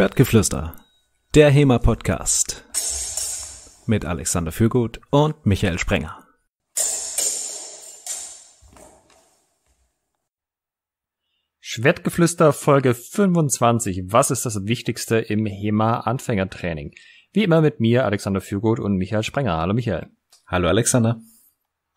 Schwertgeflüster, der HEMA-Podcast mit Alexander Fürgut und Michael Sprenger. Schwertgeflüster Folge 25. Was ist das Wichtigste im HEMA-Anfängertraining? Wie immer mit mir, Alexander Fürgut und Michael Sprenger. Hallo Michael. Hallo Alexander.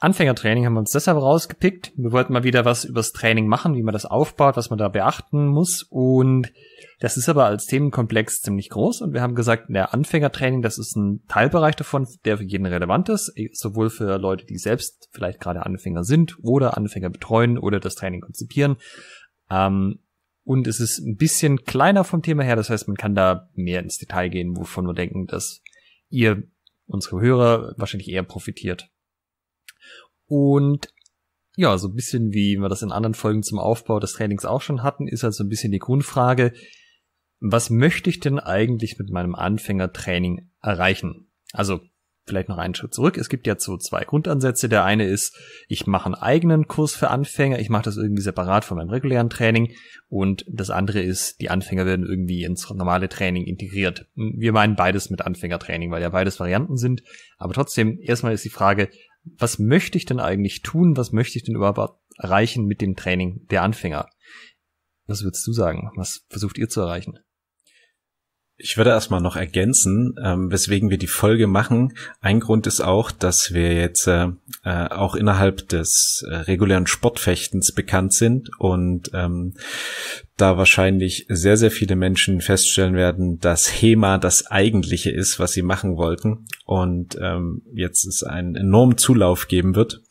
Anfängertraining haben wir uns deshalb rausgepickt. Wir wollten mal wieder was übers Training machen, wie man das aufbaut, was man da beachten muss. Und das ist aber als Themenkomplex ziemlich groß. Und wir haben gesagt, der Anfängertraining, das ist ein Teilbereich davon, der für jeden relevant ist. E, sowohl für Leute, die selbst vielleicht gerade Anfänger sind oder Anfänger betreuen oder das Training konzipieren. Ähm, und es ist ein bisschen kleiner vom Thema her. Das heißt, man kann da mehr ins Detail gehen, wovon wir denken, dass ihr, unsere Hörer, wahrscheinlich eher profitiert. Und ja, so ein bisschen wie wir das in anderen Folgen zum Aufbau des Trainings auch schon hatten, ist halt so ein bisschen die Grundfrage, was möchte ich denn eigentlich mit meinem Anfängertraining erreichen? Also vielleicht noch einen Schritt zurück. Es gibt ja so zwei Grundansätze. Der eine ist, ich mache einen eigenen Kurs für Anfänger. Ich mache das irgendwie separat von meinem regulären Training. Und das andere ist, die Anfänger werden irgendwie ins normale Training integriert. Wir meinen beides mit Anfängertraining, weil ja beides Varianten sind. Aber trotzdem, erstmal ist die Frage, was möchte ich denn eigentlich tun? Was möchte ich denn überhaupt erreichen mit dem Training der Anfänger? Was würdest du sagen? Was versucht ihr zu erreichen? Ich würde erstmal noch ergänzen, ähm, weswegen wir die Folge machen. Ein Grund ist auch, dass wir jetzt äh, äh auch innerhalb des äh, regulären Sportfechtens bekannt sind und ähm, da wahrscheinlich sehr, sehr viele Menschen feststellen werden, dass HEMA das eigentliche ist, was sie machen wollten und ähm, jetzt es einen enormen Zulauf geben wird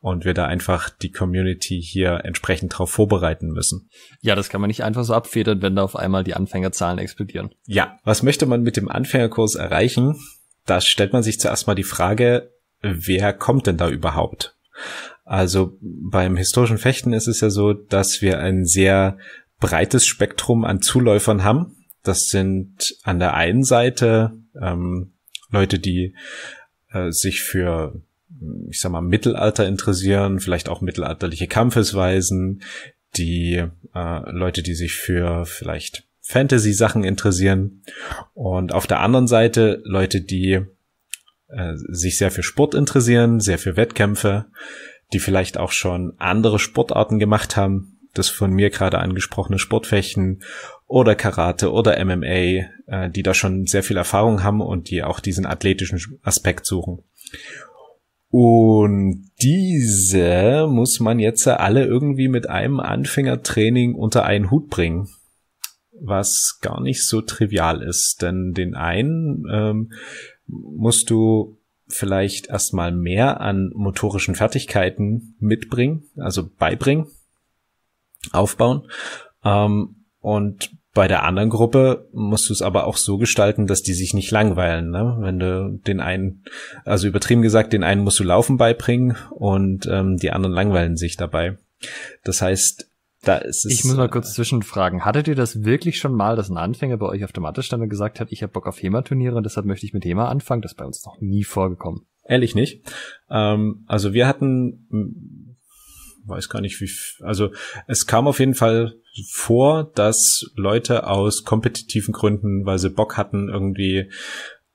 und wir da einfach die Community hier entsprechend darauf vorbereiten müssen. Ja, das kann man nicht einfach so abfedern, wenn da auf einmal die Anfängerzahlen explodieren. Ja, was möchte man mit dem Anfängerkurs erreichen? Da stellt man sich zuerst mal die Frage, wer kommt denn da überhaupt? Also beim historischen Fechten ist es ja so, dass wir ein sehr breites Spektrum an Zuläufern haben. Das sind an der einen Seite ähm, Leute, die äh, sich für, ich sag mal, Mittelalter interessieren, vielleicht auch mittelalterliche Kampfesweisen, die äh, Leute, die sich für vielleicht Fantasy-Sachen interessieren und auf der anderen Seite Leute, die äh, sich sehr für Sport interessieren, sehr für Wettkämpfe, die vielleicht auch schon andere Sportarten gemacht haben das von mir gerade angesprochene Sportfächen oder Karate oder MMA, äh, die da schon sehr viel Erfahrung haben und die auch diesen athletischen Aspekt suchen. Und diese muss man jetzt alle irgendwie mit einem Anfängertraining unter einen Hut bringen. Was gar nicht so trivial ist, denn den einen ähm, musst du vielleicht erstmal mehr an motorischen Fertigkeiten mitbringen, also beibringen, aufbauen. Ähm, und bei der anderen Gruppe musst du es aber auch so gestalten, dass die sich nicht langweilen. Ne? Wenn du den einen, also übertrieben gesagt, den einen musst du Laufen beibringen und ähm, die anderen langweilen sich dabei. Das heißt, da ist es. Ich muss mal kurz zwischenfragen. Hattet ihr das wirklich schon mal, dass ein Anfänger bei euch auf der Matte stand und gesagt hat, ich habe Bock auf HEMA-Turniere und deshalb möchte ich mit HEMA anfangen? Das ist bei uns noch nie vorgekommen. Ehrlich nicht. Ähm, also wir hatten weiß gar nicht wie, also es kam auf jeden Fall vor, dass Leute aus kompetitiven Gründen, weil sie Bock hatten, irgendwie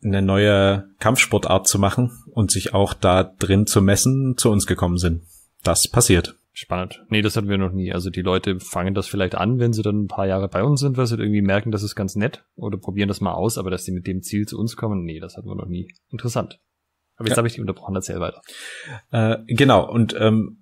eine neue Kampfsportart zu machen und sich auch da drin zu messen, zu uns gekommen sind. Das passiert. Spannend. Nee, das hatten wir noch nie. Also die Leute fangen das vielleicht an, wenn sie dann ein paar Jahre bei uns sind, weil sie irgendwie merken, das ist ganz nett oder probieren das mal aus, aber dass sie mit dem Ziel zu uns kommen, nee, das hatten wir noch nie. Interessant. Aber jetzt ja. habe ich die unterbrochen, erzähl weiter. Äh, genau, und ähm,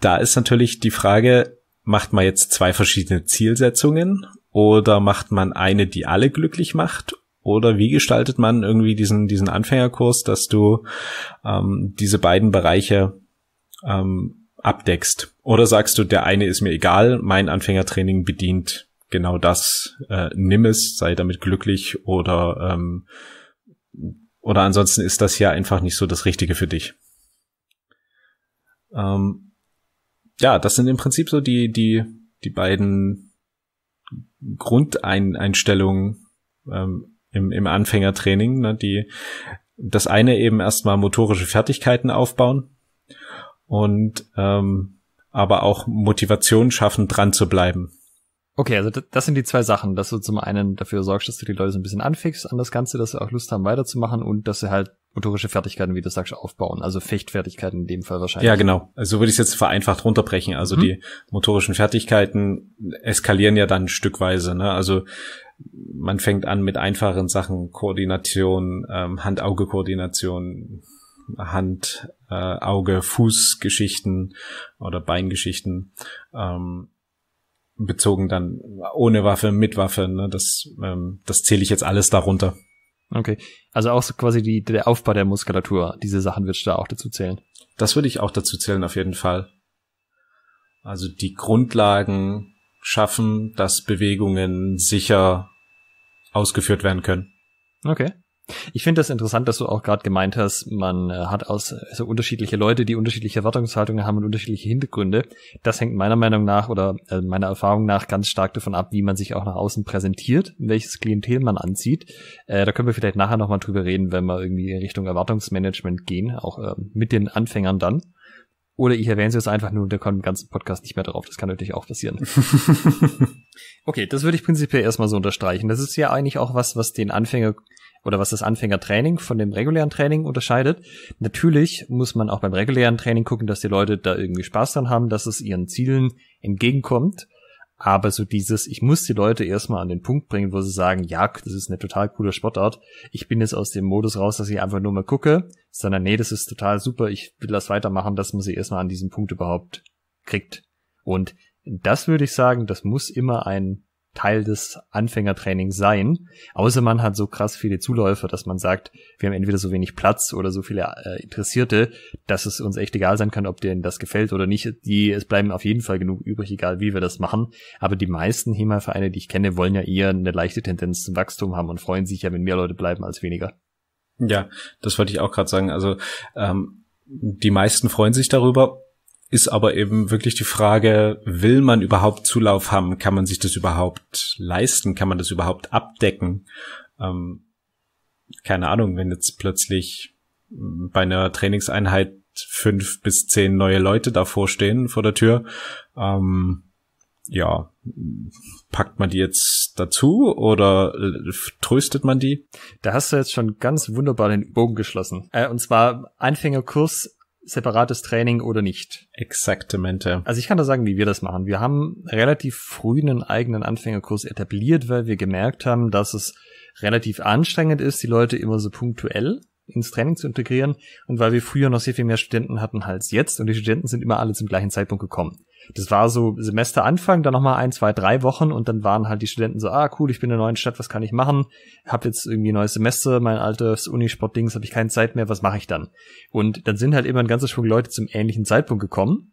da ist natürlich die Frage, macht man jetzt zwei verschiedene Zielsetzungen oder macht man eine, die alle glücklich macht? Oder wie gestaltet man irgendwie diesen, diesen Anfängerkurs, dass du ähm, diese beiden Bereiche ähm, abdeckst? Oder sagst du, der eine ist mir egal, mein Anfängertraining bedient genau das, äh, nimm es, sei damit glücklich oder, ähm, oder ansonsten ist das ja einfach nicht so das Richtige für dich. Ähm, ja, das sind im Prinzip so die, die, die beiden Grundeinstellungen ähm, im, im Anfängertraining, ne, die das eine eben erstmal motorische Fertigkeiten aufbauen und ähm, aber auch Motivation schaffen, dran zu bleiben. Okay, also das sind die zwei Sachen, dass du zum einen dafür sorgst, dass du die Leute so ein bisschen anfickst an das Ganze, dass sie auch Lust haben weiterzumachen und dass sie halt motorische Fertigkeiten, wie du sagst, aufbauen. Also Fechtfertigkeiten in dem Fall wahrscheinlich. Ja, genau. Also würde ich es jetzt vereinfacht runterbrechen. Also mhm. die motorischen Fertigkeiten eskalieren ja dann stückweise. Ne? Also man fängt an mit einfachen Sachen, Koordination, ähm, Hand-Auge-Koordination, Hand, äh, Auge, Fußgeschichten oder Beingeschichten. Ähm, bezogen dann ohne Waffe, mit Waffe, ne, das, ähm, das zähle ich jetzt alles darunter. Okay. Also auch so quasi die, der Aufbau der Muskulatur, diese Sachen würdest du da auch dazu zählen. Das würde ich auch dazu zählen, auf jeden Fall. Also die Grundlagen schaffen, dass Bewegungen sicher ausgeführt werden können. Okay. Ich finde das interessant, dass du auch gerade gemeint hast, man äh, hat aus also unterschiedliche Leute, die unterschiedliche Erwartungshaltungen haben und unterschiedliche Hintergründe. Das hängt meiner Meinung nach oder äh, meiner Erfahrung nach ganz stark davon ab, wie man sich auch nach außen präsentiert, welches Klientel man anzieht. Äh, da können wir vielleicht nachher nochmal drüber reden, wenn wir irgendwie in Richtung Erwartungsmanagement gehen, auch äh, mit den Anfängern dann. Oder ich erwähne es jetzt einfach nur, da kommt im ganzen Podcast nicht mehr drauf. Das kann natürlich auch passieren. okay, das würde ich prinzipiell erstmal so unterstreichen. Das ist ja eigentlich auch was, was den Anfänger oder was das Anfängertraining von dem regulären Training unterscheidet. Natürlich muss man auch beim regulären Training gucken, dass die Leute da irgendwie Spaß dran haben, dass es ihren Zielen entgegenkommt. Aber so dieses, ich muss die Leute erstmal an den Punkt bringen, wo sie sagen, ja, das ist eine total coole Sportart. Ich bin jetzt aus dem Modus raus, dass ich einfach nur mal gucke, sondern nee, das ist total super. Ich will das weitermachen, dass man sie erstmal an diesen Punkt überhaupt kriegt. Und das würde ich sagen, das muss immer ein Teil des Anfängertrainings sein, außer man hat so krass viele Zuläufe, dass man sagt, wir haben entweder so wenig Platz oder so viele äh, Interessierte, dass es uns echt egal sein kann, ob denen das gefällt oder nicht. Die, es bleiben auf jeden Fall genug übrig, egal wie wir das machen. Aber die meisten HEMA-Vereine, die ich kenne, wollen ja eher eine leichte Tendenz zum Wachstum haben und freuen sich ja, wenn mehr Leute bleiben als weniger. Ja, das wollte ich auch gerade sagen. Also ähm, die meisten freuen sich darüber ist aber eben wirklich die Frage, will man überhaupt Zulauf haben? Kann man sich das überhaupt leisten? Kann man das überhaupt abdecken? Ähm, keine Ahnung, wenn jetzt plötzlich mm, bei einer Trainingseinheit fünf bis zehn neue Leute davor stehen vor der Tür, ähm, ja, packt man die jetzt dazu oder äh, tröstet man die? Da hast du jetzt schon ganz wunderbar den Bogen geschlossen. Äh, und zwar Einfängerkurs separates Training oder nicht. Exaktamente. Also ich kann da sagen, wie wir das machen. Wir haben relativ früh einen eigenen Anfängerkurs etabliert, weil wir gemerkt haben, dass es relativ anstrengend ist, die Leute immer so punktuell ins Training zu integrieren und weil wir früher noch sehr viel mehr Studenten hatten als jetzt und die Studenten sind immer alle zum gleichen Zeitpunkt gekommen das war so Semesteranfang, dann nochmal ein, zwei, drei Wochen und dann waren halt die Studenten so, ah cool, ich bin in der neuen Stadt, was kann ich machen? Hab jetzt irgendwie ein neues Semester, mein altes Unisport-Dings, habe ich keine Zeit mehr, was mache ich dann? Und dann sind halt immer ein ganzer Schwung Leute zum ähnlichen Zeitpunkt gekommen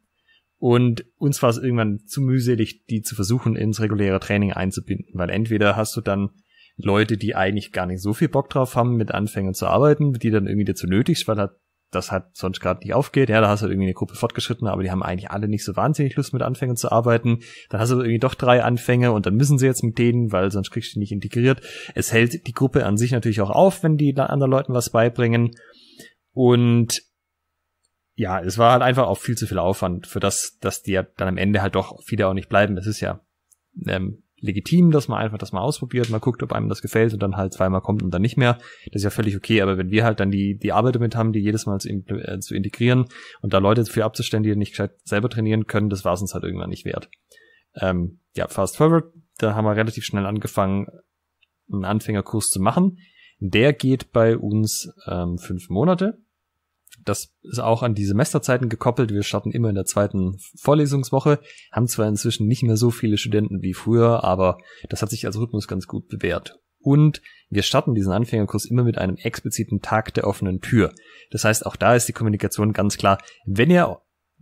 und uns war es irgendwann zu mühselig, die zu versuchen, ins reguläre Training einzubinden, weil entweder hast du dann Leute, die eigentlich gar nicht so viel Bock drauf haben, mit Anfängen zu arbeiten, die dann irgendwie dazu nötig, weil halt das halt sonst gerade nicht aufgeht. Ja, da hast du halt irgendwie eine Gruppe Fortgeschrittener, aber die haben eigentlich alle nicht so wahnsinnig Lust, mit Anfängern zu arbeiten. Dann hast du irgendwie doch drei Anfänger und dann müssen sie jetzt mit denen, weil sonst kriegst du die nicht integriert. Es hält die Gruppe an sich natürlich auch auf, wenn die anderen Leuten was beibringen. Und ja, es war halt einfach auch viel zu viel Aufwand für das, dass die ja dann am Ende halt doch viele auch nicht bleiben. Das ist ja ähm, legitim, dass man einfach das mal ausprobiert, mal guckt, ob einem das gefällt und dann halt zweimal kommt und dann nicht mehr. Das ist ja völlig okay, aber wenn wir halt dann die, die Arbeit damit haben, die jedes Mal zu, äh, zu integrieren und da Leute für abzustellen, die nicht selber trainieren können, das war es uns halt irgendwann nicht wert. Ähm, ja, fast forward, da haben wir relativ schnell angefangen, einen Anfängerkurs zu machen. Der geht bei uns ähm, fünf Monate das ist auch an die Semesterzeiten gekoppelt. Wir starten immer in der zweiten Vorlesungswoche, haben zwar inzwischen nicht mehr so viele Studenten wie früher, aber das hat sich als Rhythmus ganz gut bewährt. Und wir starten diesen Anfängerkurs immer mit einem expliziten Tag der offenen Tür. Das heißt, auch da ist die Kommunikation ganz klar. Wenn ihr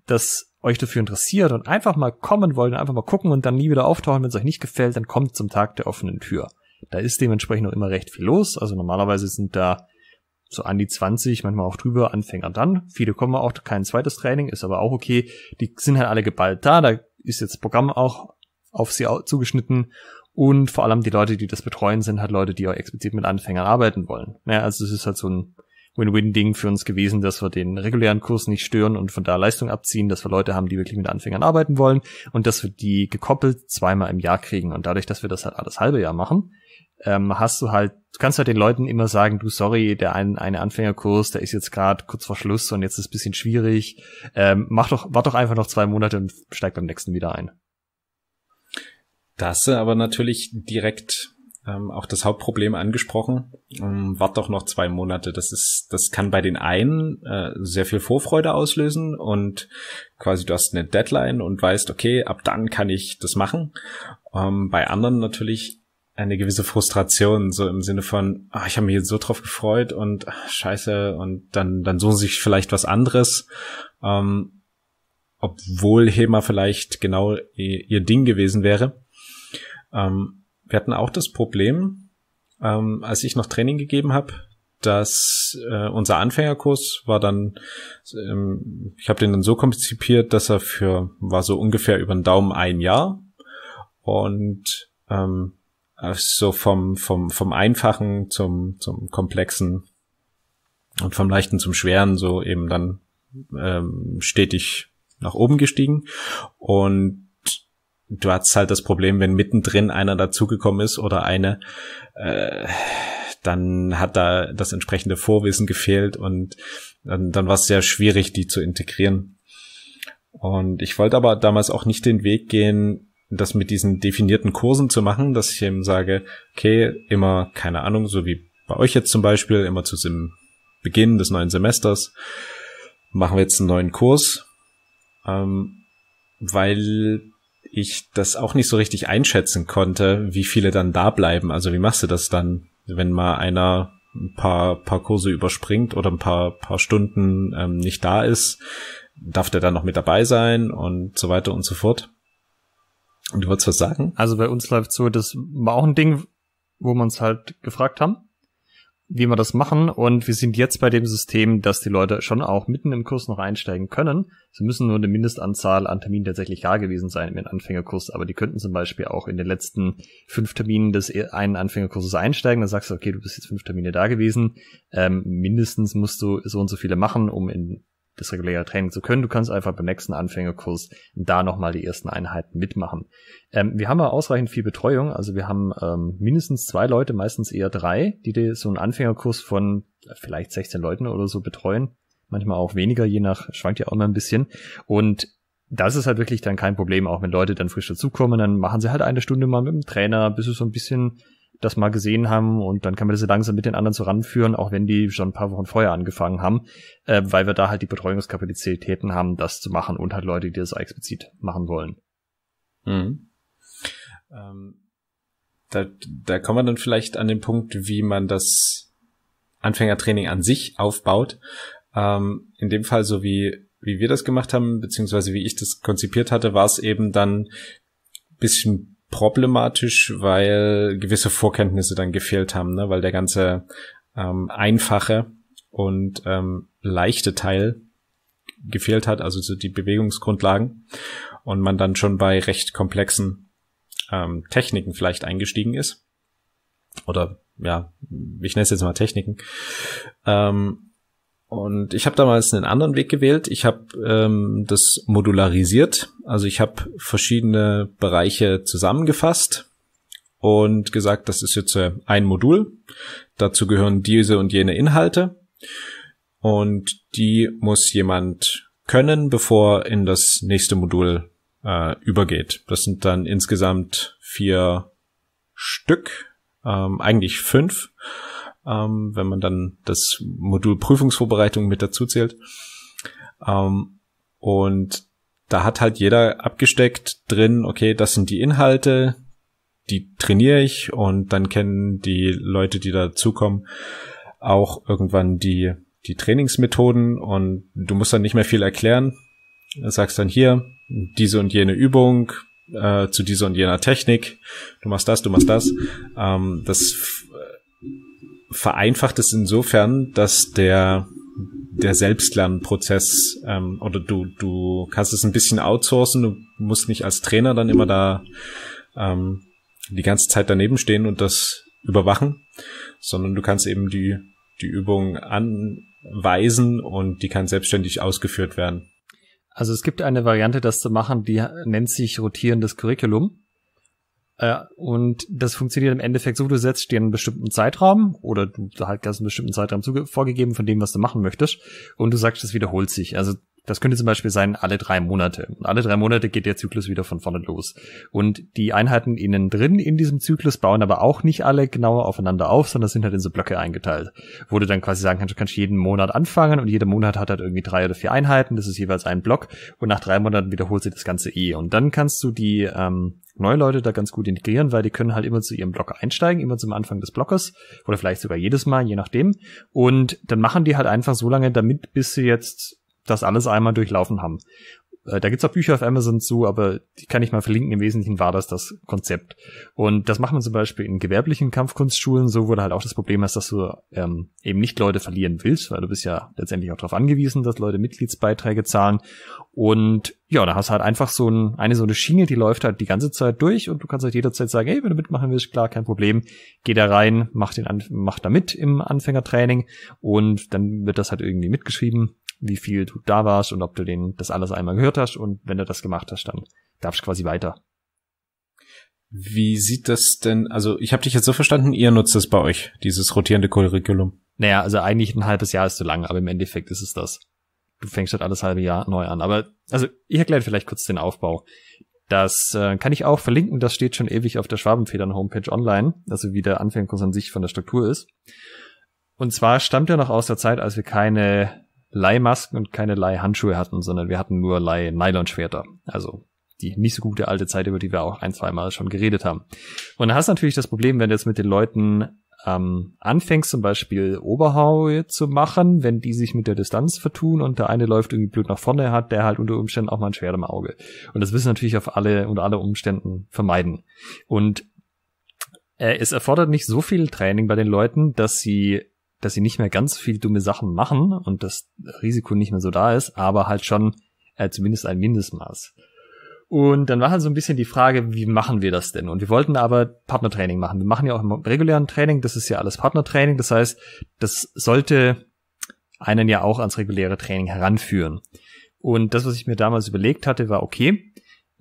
das euch dafür interessiert und einfach mal kommen wollt und einfach mal gucken und dann nie wieder auftauchen, wenn es euch nicht gefällt, dann kommt zum Tag der offenen Tür. Da ist dementsprechend noch immer recht viel los. Also normalerweise sind da so an die 20, manchmal auch drüber, Anfänger dann. Viele kommen auch kein zweites Training, ist aber auch okay. Die sind halt alle geballt da, da ist jetzt Programm auch auf sie zugeschnitten. Und vor allem die Leute, die das betreuen, sind halt Leute, die auch explizit mit Anfängern arbeiten wollen. Naja, also es ist halt so ein Win-Win-Ding für uns gewesen, dass wir den regulären Kurs nicht stören und von da Leistung abziehen, dass wir Leute haben, die wirklich mit Anfängern arbeiten wollen und dass wir die gekoppelt zweimal im Jahr kriegen. Und dadurch, dass wir das halt alles halbe Jahr machen, ähm, hast du halt, du kannst halt den Leuten immer sagen, du, sorry, der ein, eine Anfängerkurs, der ist jetzt gerade kurz vor Schluss und jetzt ist bisschen schwierig. Ähm, mach doch, wart doch einfach noch zwei Monate und steig beim nächsten wieder ein. Das äh, aber natürlich direkt ähm, auch das Hauptproblem angesprochen. Ähm, wart doch noch zwei Monate. Das ist, das kann bei den einen äh, sehr viel Vorfreude auslösen und quasi du hast eine Deadline und weißt, okay, ab dann kann ich das machen. Ähm, bei anderen natürlich eine gewisse Frustration, so im Sinne von, ach, ich habe mich jetzt so drauf gefreut und ach, scheiße, und dann, dann suchen sie sich vielleicht was anderes. Ähm, obwohl HEMA vielleicht genau ihr, ihr Ding gewesen wäre. Ähm, wir hatten auch das Problem, ähm, als ich noch Training gegeben habe, dass äh, unser Anfängerkurs war dann, ähm, ich habe den dann so konzipiert, dass er für, war so ungefähr über den Daumen ein Jahr. Und ähm, äh, so vom, vom, vom Einfachen zum, zum Komplexen und vom Leichten zum Schweren so eben dann ähm, stetig nach oben gestiegen. Und du hattest halt das Problem, wenn mittendrin einer dazugekommen ist oder eine, äh, dann hat da das entsprechende Vorwissen gefehlt und dann, dann war es sehr schwierig, die zu integrieren. Und ich wollte aber damals auch nicht den Weg gehen, das mit diesen definierten Kursen zu machen, dass ich eben sage, okay, immer, keine Ahnung, so wie bei euch jetzt zum Beispiel, immer zu dem Beginn des neuen Semesters machen wir jetzt einen neuen Kurs, ähm, weil ich das auch nicht so richtig einschätzen konnte, wie viele dann da bleiben. Also wie machst du das dann, wenn mal einer ein paar, paar Kurse überspringt oder ein paar, paar Stunden ähm, nicht da ist? Darf der dann noch mit dabei sein und so weiter und so fort? Und du wolltest was sagen? Also bei uns läuft so, das war auch ein Ding, wo wir uns halt gefragt haben, wie wir das machen. Und wir sind jetzt bei dem System, dass die Leute schon auch mitten im Kurs noch einsteigen können. Sie müssen nur eine Mindestanzahl an Terminen tatsächlich da gewesen sein im Anfängerkurs. Aber die könnten zum Beispiel auch in den letzten fünf Terminen des e-, einen Anfängerkurses einsteigen. Dann sagst du, okay, du bist jetzt fünf Termine da gewesen. Ähm, mindestens musst du so und so viele machen, um in das reguläre Training zu können. Du kannst einfach beim nächsten Anfängerkurs da nochmal die ersten Einheiten mitmachen. Ähm, wir haben ja ausreichend viel Betreuung, also wir haben ähm, mindestens zwei Leute, meistens eher drei, die dir so einen Anfängerkurs von vielleicht 16 Leuten oder so betreuen. Manchmal auch weniger, je nach, schwankt ja auch immer ein bisschen. Und das ist halt wirklich dann kein Problem, auch wenn Leute dann frisch dazukommen, dann machen sie halt eine Stunde mal mit dem Trainer, bis sie so ein bisschen das mal gesehen haben und dann kann man das langsam mit den anderen so ranführen, auch wenn die schon ein paar Wochen vorher angefangen haben, äh, weil wir da halt die Betreuungskapazitäten haben, das zu machen und halt Leute, die das explizit machen wollen. Mhm. Ähm, da, da kommen wir dann vielleicht an den Punkt, wie man das Anfängertraining an sich aufbaut. Ähm, in dem Fall, so wie, wie wir das gemacht haben, beziehungsweise wie ich das konzipiert hatte, war es eben dann bisschen problematisch, weil gewisse Vorkenntnisse dann gefehlt haben, ne? weil der ganze ähm, einfache und ähm, leichte Teil gefehlt hat, also so die Bewegungsgrundlagen und man dann schon bei recht komplexen ähm, Techniken vielleicht eingestiegen ist. Oder ja, ich nenne es jetzt mal Techniken. Ähm, und ich habe damals einen anderen Weg gewählt. Ich habe ähm, das modularisiert. Also ich habe verschiedene Bereiche zusammengefasst und gesagt, das ist jetzt äh, ein Modul. Dazu gehören diese und jene Inhalte. Und die muss jemand können, bevor in das nächste Modul äh, übergeht. Das sind dann insgesamt vier Stück, ähm, eigentlich fünf ähm, wenn man dann das Modul Prüfungsvorbereitung mit dazu zählt. Ähm, und da hat halt jeder abgesteckt drin, okay, das sind die Inhalte, die trainiere ich und dann kennen die Leute, die dazukommen, auch irgendwann die, die Trainingsmethoden und du musst dann nicht mehr viel erklären. Du sagst dann hier, diese und jene Übung, äh, zu dieser und jener Technik, du machst das, du machst das. Ähm, das vereinfacht es insofern, dass der der Selbstlernprozess ähm, oder du du kannst es ein bisschen outsourcen, du musst nicht als Trainer dann immer da ähm, die ganze Zeit daneben stehen und das überwachen, sondern du kannst eben die die Übung anweisen und die kann selbstständig ausgeführt werden. Also es gibt eine Variante, das zu machen, die nennt sich rotierendes Curriculum. Äh, und das funktioniert im Endeffekt so, du setzt dir einen bestimmten Zeitraum oder du halt ganz einen bestimmten Zeitraum vorgegeben von dem, was du machen möchtest und du sagst, das wiederholt sich. Also das könnte zum Beispiel sein, alle drei Monate. Und alle drei Monate geht der Zyklus wieder von vorne los. Und die Einheiten innen drin in diesem Zyklus bauen aber auch nicht alle genau aufeinander auf, sondern sind halt in so Blöcke eingeteilt. Wo du dann quasi sagen kannst, du kannst jeden Monat anfangen und jeder Monat hat halt irgendwie drei oder vier Einheiten, das ist jeweils ein Block und nach drei Monaten wiederholt sich das Ganze eh. Und dann kannst du die, ähm, neue Leute da ganz gut integrieren, weil die können halt immer zu ihrem Block einsteigen, immer zum Anfang des Blockes oder vielleicht sogar jedes Mal, je nachdem. Und dann machen die halt einfach so lange damit, bis sie jetzt das alles einmal durchlaufen haben. Äh, da gibt's auch Bücher auf Amazon zu, aber die kann ich mal verlinken. Im Wesentlichen war das das Konzept. Und das macht man zum Beispiel in gewerblichen Kampfkunstschulen. So wurde halt auch das Problem hast, dass du ähm, eben nicht Leute verlieren willst, weil du bist ja letztendlich auch darauf angewiesen, dass Leute Mitgliedsbeiträge zahlen. Und ja, da hast du halt einfach so ein, eine so eine Schiene, die läuft halt die ganze Zeit durch und du kannst halt jederzeit sagen, hey, wenn du mitmachen willst, klar, kein Problem, geh da rein, mach den, mach da mit im Anfängertraining und dann wird das halt irgendwie mitgeschrieben wie viel du da warst und ob du den das alles einmal gehört hast und wenn du das gemacht hast, dann darfst du quasi weiter. Wie sieht das denn, also ich habe dich jetzt so verstanden, ihr nutzt das bei euch, dieses rotierende Curriculum. Naja, also eigentlich ein halbes Jahr ist zu lang, aber im Endeffekt ist es das. Du fängst halt alles halbe Jahr neu an. Aber also ich erkläre vielleicht kurz den Aufbau. Das äh, kann ich auch verlinken, das steht schon ewig auf der Schwabenfedern-Homepage online, also wie der Anfängerkurs an sich von der Struktur ist. Und zwar stammt er noch aus der Zeit, als wir keine Leihmasken und keine Leihhandschuhe hatten, sondern wir hatten nur Leih-Nylon-Schwerter. Also die nicht so gute alte Zeit, über die wir auch ein, zwei Mal schon geredet haben. Und da hast du natürlich das Problem, wenn du jetzt mit den Leuten ähm, anfängst, zum Beispiel Oberhaue zu machen, wenn die sich mit der Distanz vertun und der eine läuft irgendwie blöd nach vorne, hat der halt unter Umständen auch mal ein Schwert im Auge. Und das wissen natürlich auf alle unter alle Umständen vermeiden. Und äh, es erfordert nicht so viel Training bei den Leuten, dass sie dass sie nicht mehr ganz so viel dumme Sachen machen und das Risiko nicht mehr so da ist, aber halt schon äh, zumindest ein Mindestmaß. Und dann war halt so ein bisschen die Frage, wie machen wir das denn? Und wir wollten aber Partnertraining machen. Wir machen ja auch im regulären Training, das ist ja alles Partnertraining. Das heißt, das sollte einen ja auch ans reguläre Training heranführen. Und das, was ich mir damals überlegt hatte, war, okay,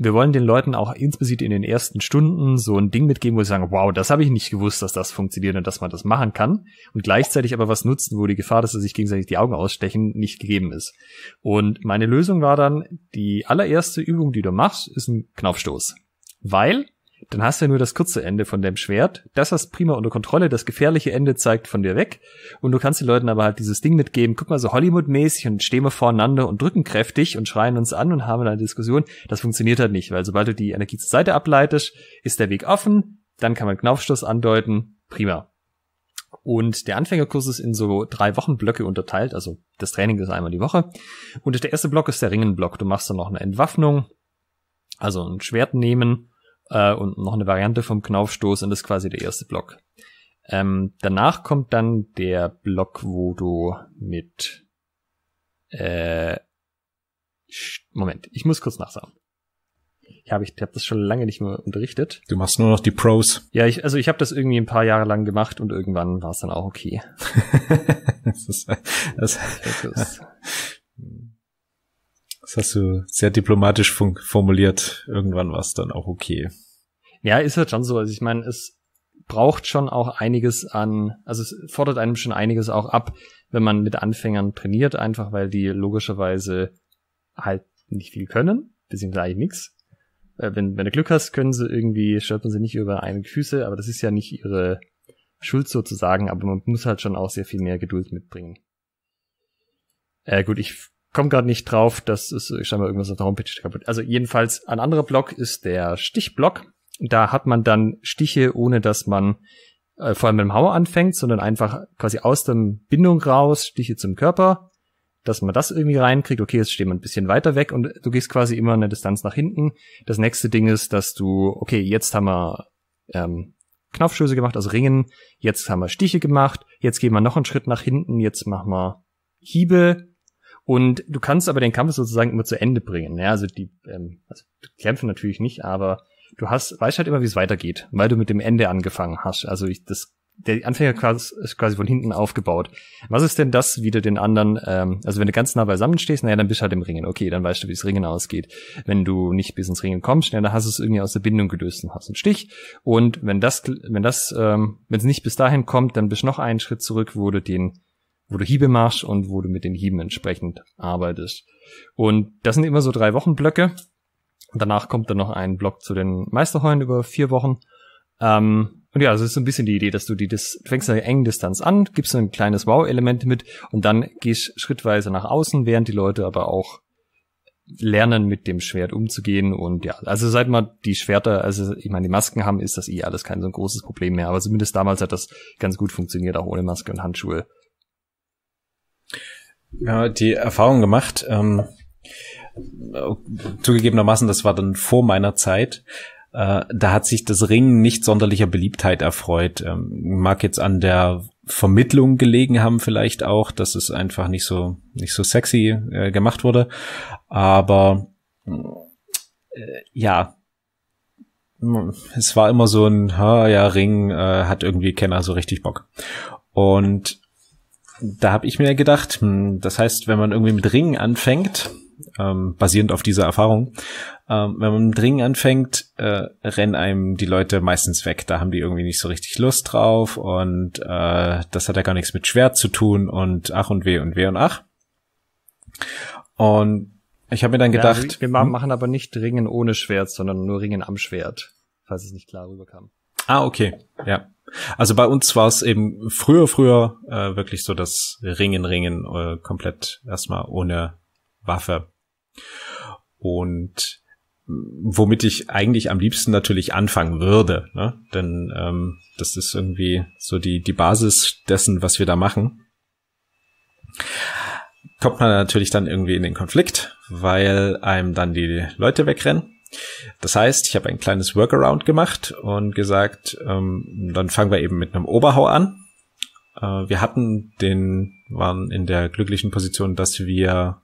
wir wollen den Leuten auch insbesondere in den ersten Stunden so ein Ding mitgeben, wo sie sagen, wow, das habe ich nicht gewusst, dass das funktioniert und dass man das machen kann. Und gleichzeitig aber was nutzen, wo die Gefahr, dass sie sich gegenseitig die Augen ausstechen, nicht gegeben ist. Und meine Lösung war dann, die allererste Übung, die du machst, ist ein Knopfstoß. Weil dann hast du ja nur das kurze Ende von deinem Schwert. Das hast prima unter Kontrolle, das gefährliche Ende zeigt von dir weg. Und du kannst den Leuten aber halt dieses Ding mitgeben, guck mal so Hollywood-mäßig und stehen wir voreinander und drücken kräftig und schreien uns an und haben eine Diskussion. Das funktioniert halt nicht, weil sobald du die Energie zur Seite ableitest, ist der Weg offen, dann kann man Knaufstoß andeuten, prima. Und der Anfängerkurs ist in so drei Wochenblöcke unterteilt, also das Training ist einmal die Woche. Und der erste Block ist der Ringenblock. Du machst dann noch eine Entwaffnung, also ein Schwert nehmen, äh, und noch eine Variante vom Knaufstoß und das ist quasi der erste Block. Ähm, danach kommt dann der Block, wo du mit äh, Moment, ich muss kurz nachsagen. Ich hab ich hab das schon lange nicht mehr unterrichtet. Du machst nur noch die Pros. Ja, ich, also ich habe das irgendwie ein paar Jahre lang gemacht und irgendwann war es dann auch okay. das ist, das, das, Das hast du sehr diplomatisch formuliert. Irgendwann war es dann auch okay. Ja, ist halt schon so. Also ich meine, es braucht schon auch einiges an, also es fordert einem schon einiges auch ab, wenn man mit Anfängern trainiert, einfach weil die logischerweise halt nicht viel können, beziehungsweise eigentlich nichts. Äh, wenn, wenn du Glück hast, können sie irgendwie, stolpern sie nicht über einige Füße, aber das ist ja nicht ihre Schuld sozusagen, aber man muss halt schon auch sehr viel mehr Geduld mitbringen. Äh, gut, ich komme gerade nicht drauf, das ist scheinbar irgendwas auf der Homepage kaputt. Also jedenfalls ein anderer Block ist der Stichblock. Da hat man dann Stiche, ohne dass man äh, vor allem mit dem Hauer anfängt, sondern einfach quasi aus der Bindung raus, Stiche zum Körper, dass man das irgendwie reinkriegt. Okay, jetzt stehen wir ein bisschen weiter weg und du gehst quasi immer eine Distanz nach hinten. Das nächste Ding ist, dass du, okay, jetzt haben wir ähm, Knopfschüsse gemacht, also Ringen, jetzt haben wir Stiche gemacht, jetzt gehen wir noch einen Schritt nach hinten, jetzt machen wir Hiebe, und du kannst aber den Kampf sozusagen immer zu Ende bringen. Ja, also die ähm, also kämpfen natürlich nicht, aber du hast, weißt halt immer, wie es weitergeht, weil du mit dem Ende angefangen hast. Also ich, das, der Anfänger ist quasi von hinten aufgebaut. Was ist denn das wie du den anderen? Ähm, also wenn du ganz nah beisammen stehst, naja, dann bist du halt im Ringen. Okay, dann weißt du, wie das Ringen ausgeht. Wenn du nicht bis ins Ringen kommst, naja, dann hast du es irgendwie aus der Bindung gelöst und hast einen Stich. Und wenn das, wenn das, ähm, wenn es nicht bis dahin kommt, dann bist du noch einen Schritt zurück, wo du den wo du Hiebe machst und wo du mit den Hieben entsprechend arbeitest. Und das sind immer so drei Wochenblöcke. Danach kommt dann noch ein Block zu den Meisterheulen über vier Wochen. Ähm, und ja, also ist so ein bisschen die Idee, dass du die, das, fängst eine enge Distanz an, gibst so ein kleines Wow-Element mit und dann gehst schrittweise nach außen, während die Leute aber auch lernen, mit dem Schwert umzugehen und ja, also seit man die Schwerter, also ich meine, die Masken haben, ist das eh alles kein so ein großes Problem mehr, aber zumindest damals hat das ganz gut funktioniert, auch ohne Maske und Handschuhe ja, die Erfahrung gemacht. Ähm, zugegebenermaßen, das war dann vor meiner Zeit. Äh, da hat sich das Ringen nicht sonderlicher Beliebtheit erfreut. Ähm, mag jetzt an der Vermittlung gelegen haben vielleicht auch, dass es einfach nicht so nicht so sexy äh, gemacht wurde. Aber äh, ja, es war immer so ein, ha, ja, Ring äh, hat irgendwie Kenner so richtig Bock. Und da habe ich mir gedacht, hm, das heißt, wenn man irgendwie mit Ringen anfängt, ähm, basierend auf dieser Erfahrung, ähm, wenn man mit Ringen anfängt, äh, rennen einem die Leute meistens weg. Da haben die irgendwie nicht so richtig Lust drauf und äh, das hat ja gar nichts mit Schwert zu tun und ach und weh und weh und ach. Und ich habe mir dann gedacht. Ja, wir hm? machen aber nicht Ringen ohne Schwert, sondern nur Ringen am Schwert, falls es nicht klar rüberkam. Ah, okay. Ja. Also bei uns war es eben früher, früher äh, wirklich so das Ringen, Ringen äh, komplett erstmal ohne Waffe. Und mm, womit ich eigentlich am liebsten natürlich anfangen würde, ne? denn ähm, das ist irgendwie so die, die Basis dessen, was wir da machen. Kommt man natürlich dann irgendwie in den Konflikt, weil einem dann die Leute wegrennen das heißt, ich habe ein kleines Workaround gemacht und gesagt, ähm, dann fangen wir eben mit einem Oberhau an. Äh, wir hatten den, waren in der glücklichen Position, dass wir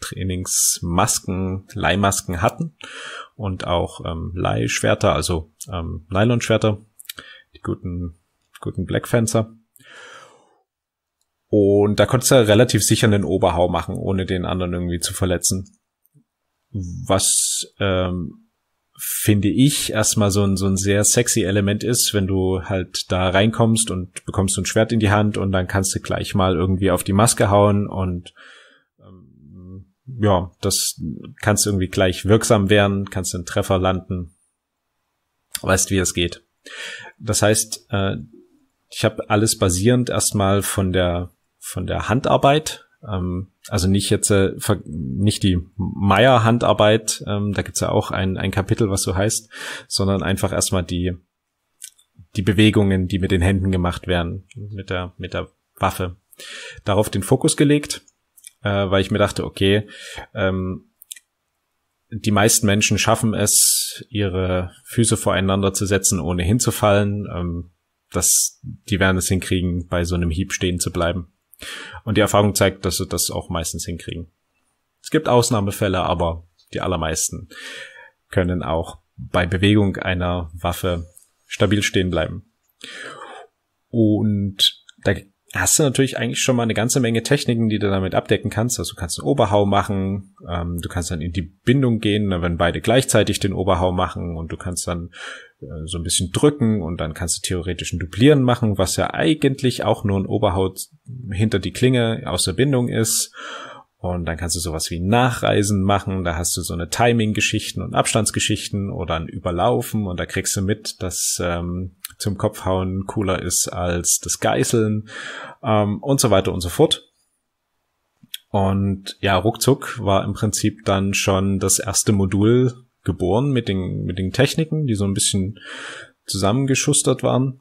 Trainingsmasken, Leihmasken hatten und auch ähm, Leihschwerter, also ähm, Nylonschwerter, die guten, guten Blackfencer. Und da konntest du relativ sicher einen Oberhau machen, ohne den anderen irgendwie zu verletzen was ähm, finde ich, erstmal so ein, so ein sehr sexy Element ist, wenn du halt da reinkommst und bekommst so ein Schwert in die Hand und dann kannst du gleich mal irgendwie auf die Maske hauen und ähm, ja, das kannst irgendwie gleich wirksam werden, kannst einen Treffer landen, weißt, wie es geht. Das heißt, äh, ich habe alles basierend erstmal von der von der Handarbeit. Ähm, also nicht jetzt äh, nicht die Meier-Handarbeit, ähm, da gibt's ja auch ein, ein Kapitel, was so heißt, sondern einfach erstmal die, die Bewegungen, die mit den Händen gemacht werden, mit der, mit der Waffe. Darauf den Fokus gelegt, äh, weil ich mir dachte, okay, ähm, die meisten Menschen schaffen es, ihre Füße voreinander zu setzen, ohne hinzufallen. Ähm, das, die werden es hinkriegen, bei so einem Hieb stehen zu bleiben. Und die Erfahrung zeigt, dass sie das auch meistens hinkriegen. Es gibt Ausnahmefälle, aber die allermeisten können auch bei Bewegung einer Waffe stabil stehen bleiben. Und da hast du natürlich eigentlich schon mal eine ganze Menge Techniken, die du damit abdecken kannst. Also du kannst einen Oberhau machen, ähm, du kannst dann in die Bindung gehen, wenn beide gleichzeitig den Oberhau machen und du kannst dann äh, so ein bisschen drücken und dann kannst du theoretisch ein Duplieren machen, was ja eigentlich auch nur ein Oberhau hinter die Klinge aus der Bindung ist. Und dann kannst du sowas wie Nachreisen machen, da hast du so eine Timing-Geschichten und Abstandsgeschichten oder ein Überlaufen und da kriegst du mit, dass ähm, zum Kopfhauen cooler ist als das Geißeln ähm, und so weiter und so fort. Und ja, ruckzuck war im Prinzip dann schon das erste Modul geboren mit den, mit den Techniken, die so ein bisschen zusammengeschustert waren.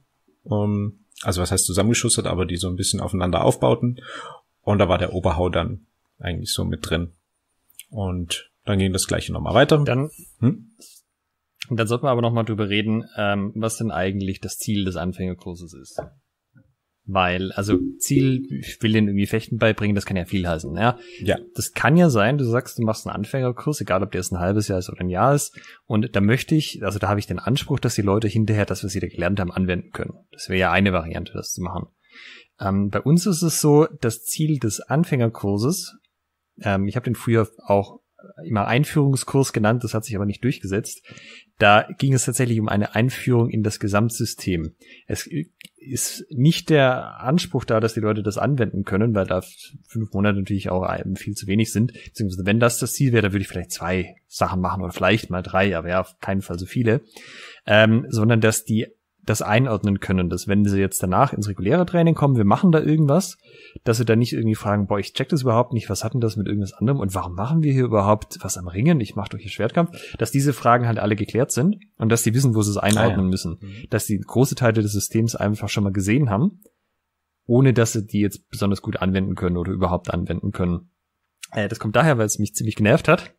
Ähm, also was heißt zusammengeschustert, aber die so ein bisschen aufeinander aufbauten. Und da war der Oberhau dann eigentlich so mit drin. Und dann ging das gleiche nochmal weiter. Dann hm? Und dann sollten wir aber nochmal drüber reden, ähm, was denn eigentlich das Ziel des Anfängerkurses ist. Weil, also Ziel, ich will den irgendwie Fechten beibringen, das kann ja viel heißen. Ja? ja. Das kann ja sein, du sagst, du machst einen Anfängerkurs, egal ob der jetzt ein halbes Jahr ist oder ein Jahr ist. Und da möchte ich, also da habe ich den Anspruch, dass die Leute hinterher das, was sie da gelernt haben, anwenden können. Das wäre ja eine Variante, das zu machen. Ähm, bei uns ist es so, das Ziel des Anfängerkurses, ähm, ich habe den früher auch immer Einführungskurs genannt, das hat sich aber nicht durchgesetzt. Da ging es tatsächlich um eine Einführung in das Gesamtsystem. Es ist nicht der Anspruch da, dass die Leute das anwenden können, weil da fünf Monate natürlich auch viel zu wenig sind. Beziehungsweise wenn das das Ziel wäre, dann würde ich vielleicht zwei Sachen machen oder vielleicht mal drei, aber ja, auf keinen Fall so viele. Ähm, sondern dass die das einordnen können, dass wenn sie jetzt danach ins reguläre Training kommen, wir machen da irgendwas, dass sie dann nicht irgendwie fragen, boah, ich check das überhaupt nicht, was hat denn das mit irgendwas anderem und warum machen wir hier überhaupt was am Ringen, ich mache doch hier Schwertkampf, dass diese Fragen halt alle geklärt sind und dass die wissen, wo sie es einordnen ah, ja. müssen, mhm. dass die große Teile des Systems einfach schon mal gesehen haben, ohne dass sie die jetzt besonders gut anwenden können oder überhaupt anwenden können. Äh, das kommt daher, weil es mich ziemlich genervt hat,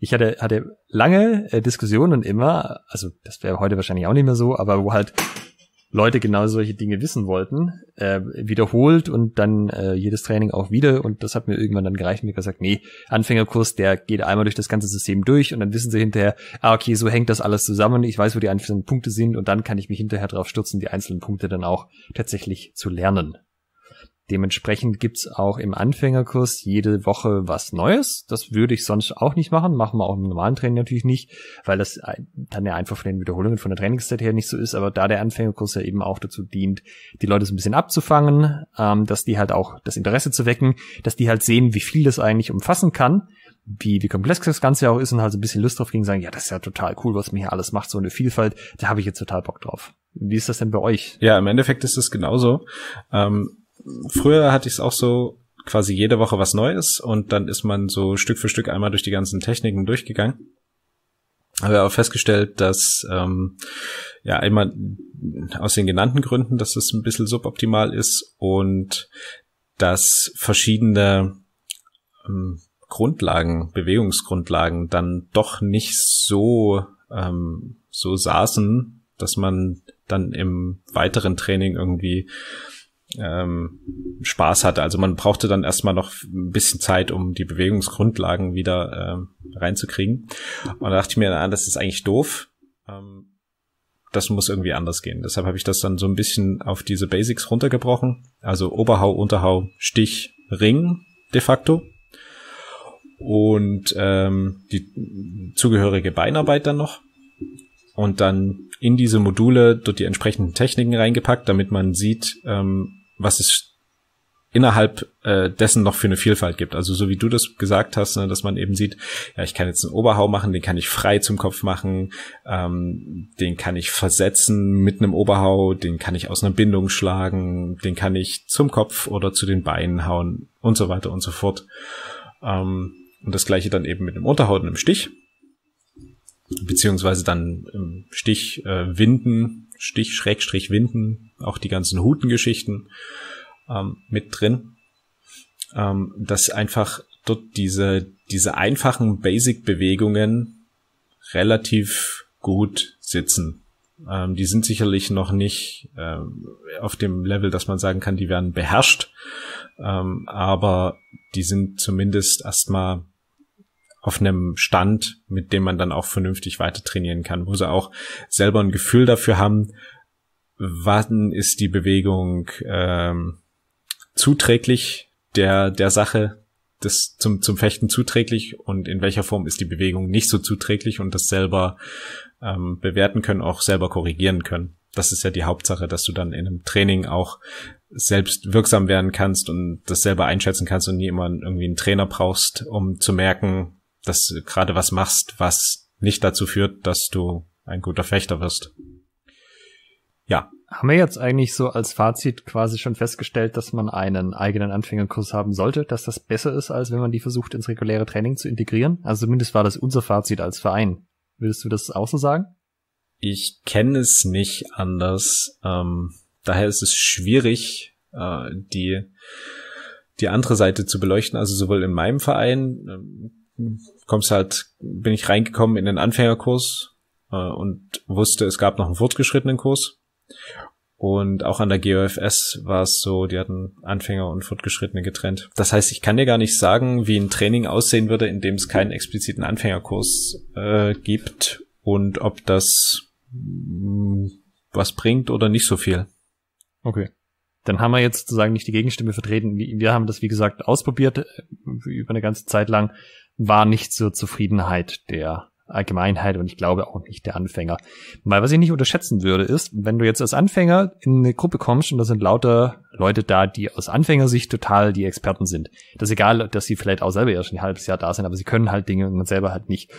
ich hatte, hatte lange äh, Diskussionen immer, also das wäre heute wahrscheinlich auch nicht mehr so, aber wo halt Leute genau solche Dinge wissen wollten, äh, wiederholt und dann äh, jedes Training auch wieder. Und das hat mir irgendwann dann gereicht und mir gesagt, nee, Anfängerkurs, der geht einmal durch das ganze System durch und dann wissen sie hinterher, ah, okay, so hängt das alles zusammen, ich weiß, wo die einzelnen Punkte sind und dann kann ich mich hinterher drauf stürzen, die einzelnen Punkte dann auch tatsächlich zu lernen. Dementsprechend gibt's auch im Anfängerkurs jede Woche was Neues. Das würde ich sonst auch nicht machen, machen wir auch im normalen Training natürlich nicht, weil das dann ja einfach von den Wiederholungen von der Trainingszeit her nicht so ist, aber da der Anfängerkurs ja eben auch dazu dient, die Leute so ein bisschen abzufangen, ähm, dass die halt auch das Interesse zu wecken, dass die halt sehen, wie viel das eigentlich umfassen kann, wie, wie komplex das Ganze auch ist und halt so ein bisschen Lust drauf kriegen, sagen, ja, das ist ja total cool, was mir hier alles macht, so eine Vielfalt, da habe ich jetzt total Bock drauf. Wie ist das denn bei euch? Ja, im Endeffekt ist es genauso. Ähm früher hatte ich es auch so quasi jede Woche was Neues und dann ist man so Stück für Stück einmal durch die ganzen Techniken durchgegangen. Habe auch festgestellt, dass ähm, ja einmal aus den genannten Gründen, dass es das ein bisschen suboptimal ist und dass verschiedene ähm, Grundlagen, Bewegungsgrundlagen dann doch nicht so ähm, so saßen, dass man dann im weiteren Training irgendwie ähm, Spaß hatte. Also man brauchte dann erstmal noch ein bisschen Zeit, um die Bewegungsgrundlagen wieder ähm, reinzukriegen. Und da dachte ich mir, na, das ist eigentlich doof. Ähm, das muss irgendwie anders gehen. Deshalb habe ich das dann so ein bisschen auf diese Basics runtergebrochen. Also Oberhau, Unterhau, Stich, Ring de facto. Und ähm, die zugehörige Beinarbeit dann noch. Und dann in diese Module dort die entsprechenden Techniken reingepackt, damit man sieht, ähm, was es innerhalb äh, dessen noch für eine Vielfalt gibt. Also so wie du das gesagt hast, ne, dass man eben sieht, ja, ich kann jetzt einen Oberhau machen, den kann ich frei zum Kopf machen, ähm, den kann ich versetzen mit einem Oberhau, den kann ich aus einer Bindung schlagen, den kann ich zum Kopf oder zu den Beinen hauen und so weiter und so fort. Ähm, und das gleiche dann eben mit einem Unterhaut und einem Stich, beziehungsweise dann im Stich äh, winden Stich, Schrägstrich, Winden, auch die ganzen Hutengeschichten ähm, mit drin, ähm, dass einfach dort diese, diese einfachen Basic-Bewegungen relativ gut sitzen. Ähm, die sind sicherlich noch nicht ähm, auf dem Level, dass man sagen kann, die werden beherrscht, ähm, aber die sind zumindest erstmal auf einem Stand, mit dem man dann auch vernünftig weiter trainieren kann, wo sie auch selber ein Gefühl dafür haben, wann ist die Bewegung ähm, zuträglich der, der Sache, das zum, zum Fechten zuträglich und in welcher Form ist die Bewegung nicht so zuträglich und das selber ähm, bewerten können, auch selber korrigieren können. Das ist ja die Hauptsache, dass du dann in einem Training auch selbst wirksam werden kannst und das selber einschätzen kannst und nie immer irgendwie einen Trainer brauchst, um zu merken, dass du gerade was machst, was nicht dazu führt, dass du ein guter Fechter wirst. Ja. Haben wir jetzt eigentlich so als Fazit quasi schon festgestellt, dass man einen eigenen Anfängerkurs haben sollte, dass das besser ist, als wenn man die versucht, ins reguläre Training zu integrieren? Also zumindest war das unser Fazit als Verein. Würdest du das auch so sagen? Ich kenne es nicht anders. Ähm, daher ist es schwierig, äh, die, die andere Seite zu beleuchten. Also sowohl in meinem Verein, ähm, kommst halt, bin ich reingekommen in den Anfängerkurs äh, und wusste, es gab noch einen fortgeschrittenen Kurs. Und auch an der GOFS war es so, die hatten Anfänger und Fortgeschrittene getrennt. Das heißt, ich kann dir gar nicht sagen, wie ein Training aussehen würde, in dem es keinen expliziten Anfängerkurs äh, gibt und ob das mh, mm, was bringt oder nicht so viel. Okay. Dann haben wir jetzt sozusagen nicht die Gegenstimme vertreten. Wir haben das, wie gesagt, ausprobiert äh, über eine ganze Zeit lang war nicht zur Zufriedenheit der Allgemeinheit und ich glaube auch nicht der Anfänger. Weil was ich nicht unterschätzen würde, ist, wenn du jetzt als Anfänger in eine Gruppe kommst und da sind lauter Leute da, die aus Anfängersicht total die Experten sind. Das ist egal, dass sie vielleicht auch selber erst ein halbes Jahr da sind, aber sie können halt Dinge und man selber halt nicht.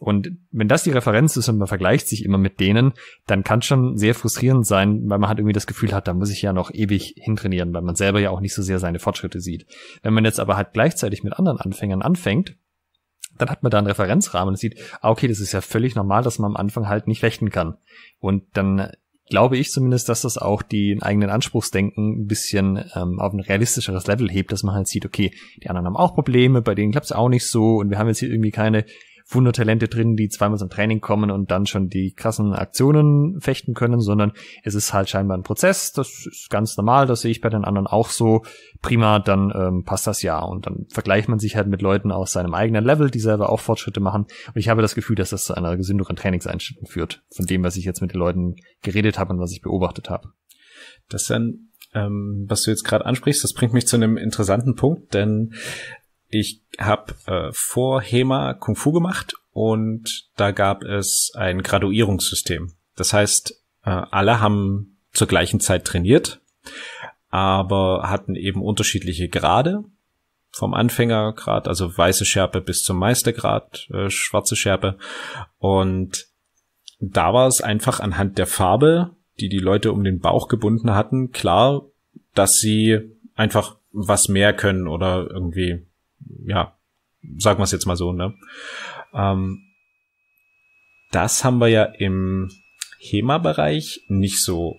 Und wenn das die Referenz ist und man vergleicht sich immer mit denen, dann kann es schon sehr frustrierend sein, weil man halt irgendwie das Gefühl hat, da muss ich ja noch ewig hintrainieren, weil man selber ja auch nicht so sehr seine Fortschritte sieht. Wenn man jetzt aber halt gleichzeitig mit anderen Anfängern anfängt, dann hat man da einen Referenzrahmen und sieht, ah, okay, das ist ja völlig normal, dass man am Anfang halt nicht rechnen kann. Und dann glaube ich zumindest, dass das auch die eigenen Anspruchsdenken ein bisschen ähm, auf ein realistischeres Level hebt, dass man halt sieht, okay, die anderen haben auch Probleme, bei denen klappt es auch nicht so und wir haben jetzt hier irgendwie keine Wundertalente drin, die zweimal zum Training kommen und dann schon die krassen Aktionen fechten können, sondern es ist halt scheinbar ein Prozess. Das ist ganz normal, das sehe ich bei den anderen auch so. Prima, dann ähm, passt das ja. Und dann vergleicht man sich halt mit Leuten aus seinem eigenen Level, die selber auch Fortschritte machen. Und ich habe das Gefühl, dass das zu einer gesünderen Trainingseinstellung führt, von dem, was ich jetzt mit den Leuten geredet habe und was ich beobachtet habe. Das dann ähm, was du jetzt gerade ansprichst, das bringt mich zu einem interessanten Punkt, denn ich habe äh, vor HEMA Kung Fu gemacht und da gab es ein Graduierungssystem. Das heißt, äh, alle haben zur gleichen Zeit trainiert, aber hatten eben unterschiedliche Grade. Vom Anfängergrad, also weiße Schärpe bis zum Meistergrad, äh, schwarze Schärpe. Und da war es einfach anhand der Farbe, die die Leute um den Bauch gebunden hatten, klar, dass sie einfach was mehr können oder irgendwie ja, sagen wir es jetzt mal so, ne? Ähm, das haben wir ja im HEMA-Bereich nicht so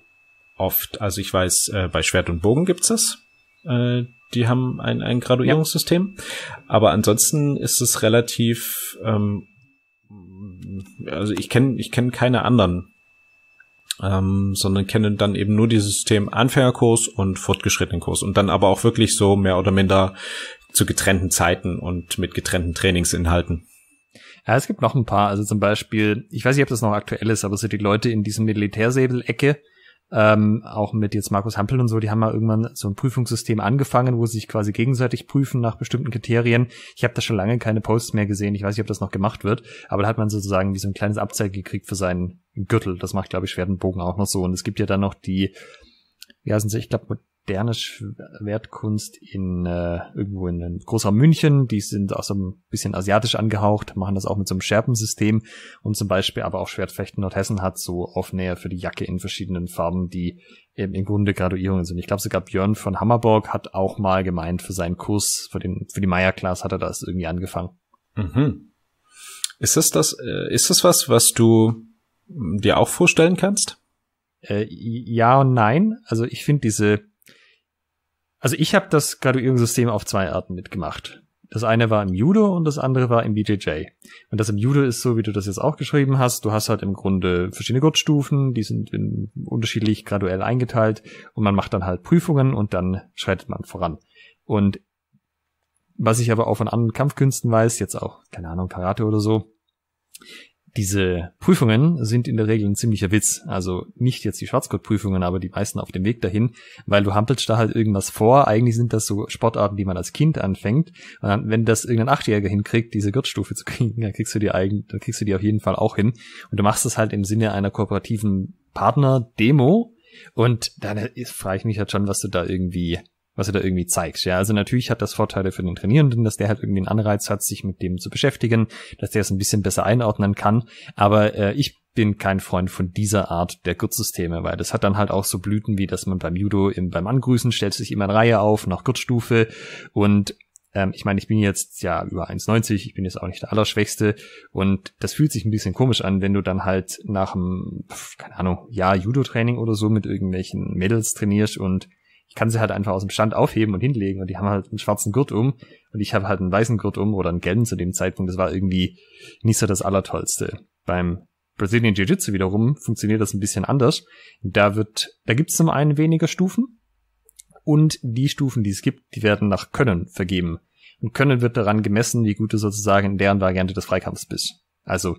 oft. Also ich weiß, äh, bei Schwert und Bogen gibt's das. Äh, die haben ein, ein Graduierungssystem. Ja. Aber ansonsten ist es relativ, ähm, also ich kenne ich kenn keine anderen, ähm, sondern kenne dann eben nur dieses System Anfängerkurs und fortgeschrittenen Kurs und dann aber auch wirklich so mehr oder minder zu getrennten Zeiten und mit getrennten Trainingsinhalten. Ja, es gibt noch ein paar. Also zum Beispiel, ich weiß nicht, ob das noch aktuell ist, aber so die Leute in diesem Militärsäbel-Ecke, ähm, auch mit jetzt Markus Hampel und so, die haben mal irgendwann so ein Prüfungssystem angefangen, wo sie sich quasi gegenseitig prüfen nach bestimmten Kriterien. Ich habe da schon lange keine Posts mehr gesehen, ich weiß nicht, ob das noch gemacht wird, aber da hat man sozusagen wie so ein kleines Abzeichen gekriegt für seinen Gürtel. Das macht, glaube ich, Schwert auch noch so. Und es gibt ja dann noch die, wie heißen sie, ich glaube, moderne Schwertkunst in äh, irgendwo in, in großer München. Die sind auch so ein bisschen asiatisch angehaucht, machen das auch mit so einem Schärpensystem und zum Beispiel aber auch Schwertfechten Nordhessen hat so auf Nähe für die Jacke in verschiedenen Farben, die eben im Grunde Graduierungen sind. Ich glaube sogar Björn von Hammerborg hat auch mal gemeint, für seinen Kurs, für, den, für die Meier-Class hat er das irgendwie angefangen. Mhm. Ist das das, äh, ist das was, was du mm, dir auch vorstellen kannst? Äh, ja und nein. Also ich finde diese also ich habe das Graduierungssystem auf zwei Arten mitgemacht. Das eine war im Judo und das andere war im BJJ. Und das im Judo ist so, wie du das jetzt auch geschrieben hast. Du hast halt im Grunde verschiedene Gurtstufen, die sind in, unterschiedlich graduell eingeteilt und man macht dann halt Prüfungen und dann schreitet man voran. Und was ich aber auch von anderen Kampfkünsten weiß, jetzt auch, keine Ahnung, Karate oder so, diese Prüfungen sind in der Regel ein ziemlicher Witz. Also nicht jetzt die Schwarzgurtprüfungen, aber die meisten auf dem Weg dahin, weil du hampelst da halt irgendwas vor. Eigentlich sind das so Sportarten, die man als Kind anfängt. Und dann, wenn das irgendein Achtjähriger hinkriegt, diese Gürtstufe zu kriegen, dann kriegst du die eigen, dann kriegst du die auf jeden Fall auch hin. Und du machst das halt im Sinne einer kooperativen Partner-Demo. Und dann frage ich mich halt schon, was du da irgendwie was du da irgendwie zeigst. Ja, also natürlich hat das Vorteile für den Trainierenden, dass der halt irgendwie einen Anreiz hat, sich mit dem zu beschäftigen, dass der es ein bisschen besser einordnen kann. Aber äh, ich bin kein Freund von dieser Art der Gurtsysteme, weil das hat dann halt auch so Blüten, wie dass man beim Judo im, beim Angrüßen stellt sich immer in Reihe auf nach Gurtstufe und ähm, ich meine, ich bin jetzt ja über 1,90, ich bin jetzt auch nicht der Allerschwächste und das fühlt sich ein bisschen komisch an, wenn du dann halt nach einem, keine Ahnung, ja, Judo-Training oder so mit irgendwelchen Mädels trainierst und ich kann sie halt einfach aus dem Stand aufheben und hinlegen und die haben halt einen schwarzen Gurt um und ich habe halt einen weißen Gurt um oder einen gelben zu dem Zeitpunkt. Das war irgendwie nicht so das Allertollste. Beim Brazilian Jiu-Jitsu wiederum funktioniert das ein bisschen anders. Da wird, da gibt es zum einen weniger Stufen und die Stufen, die es gibt, die werden nach Können vergeben. Und Können wird daran gemessen, wie gut du sozusagen in deren Variante des Freikampfs bist. Also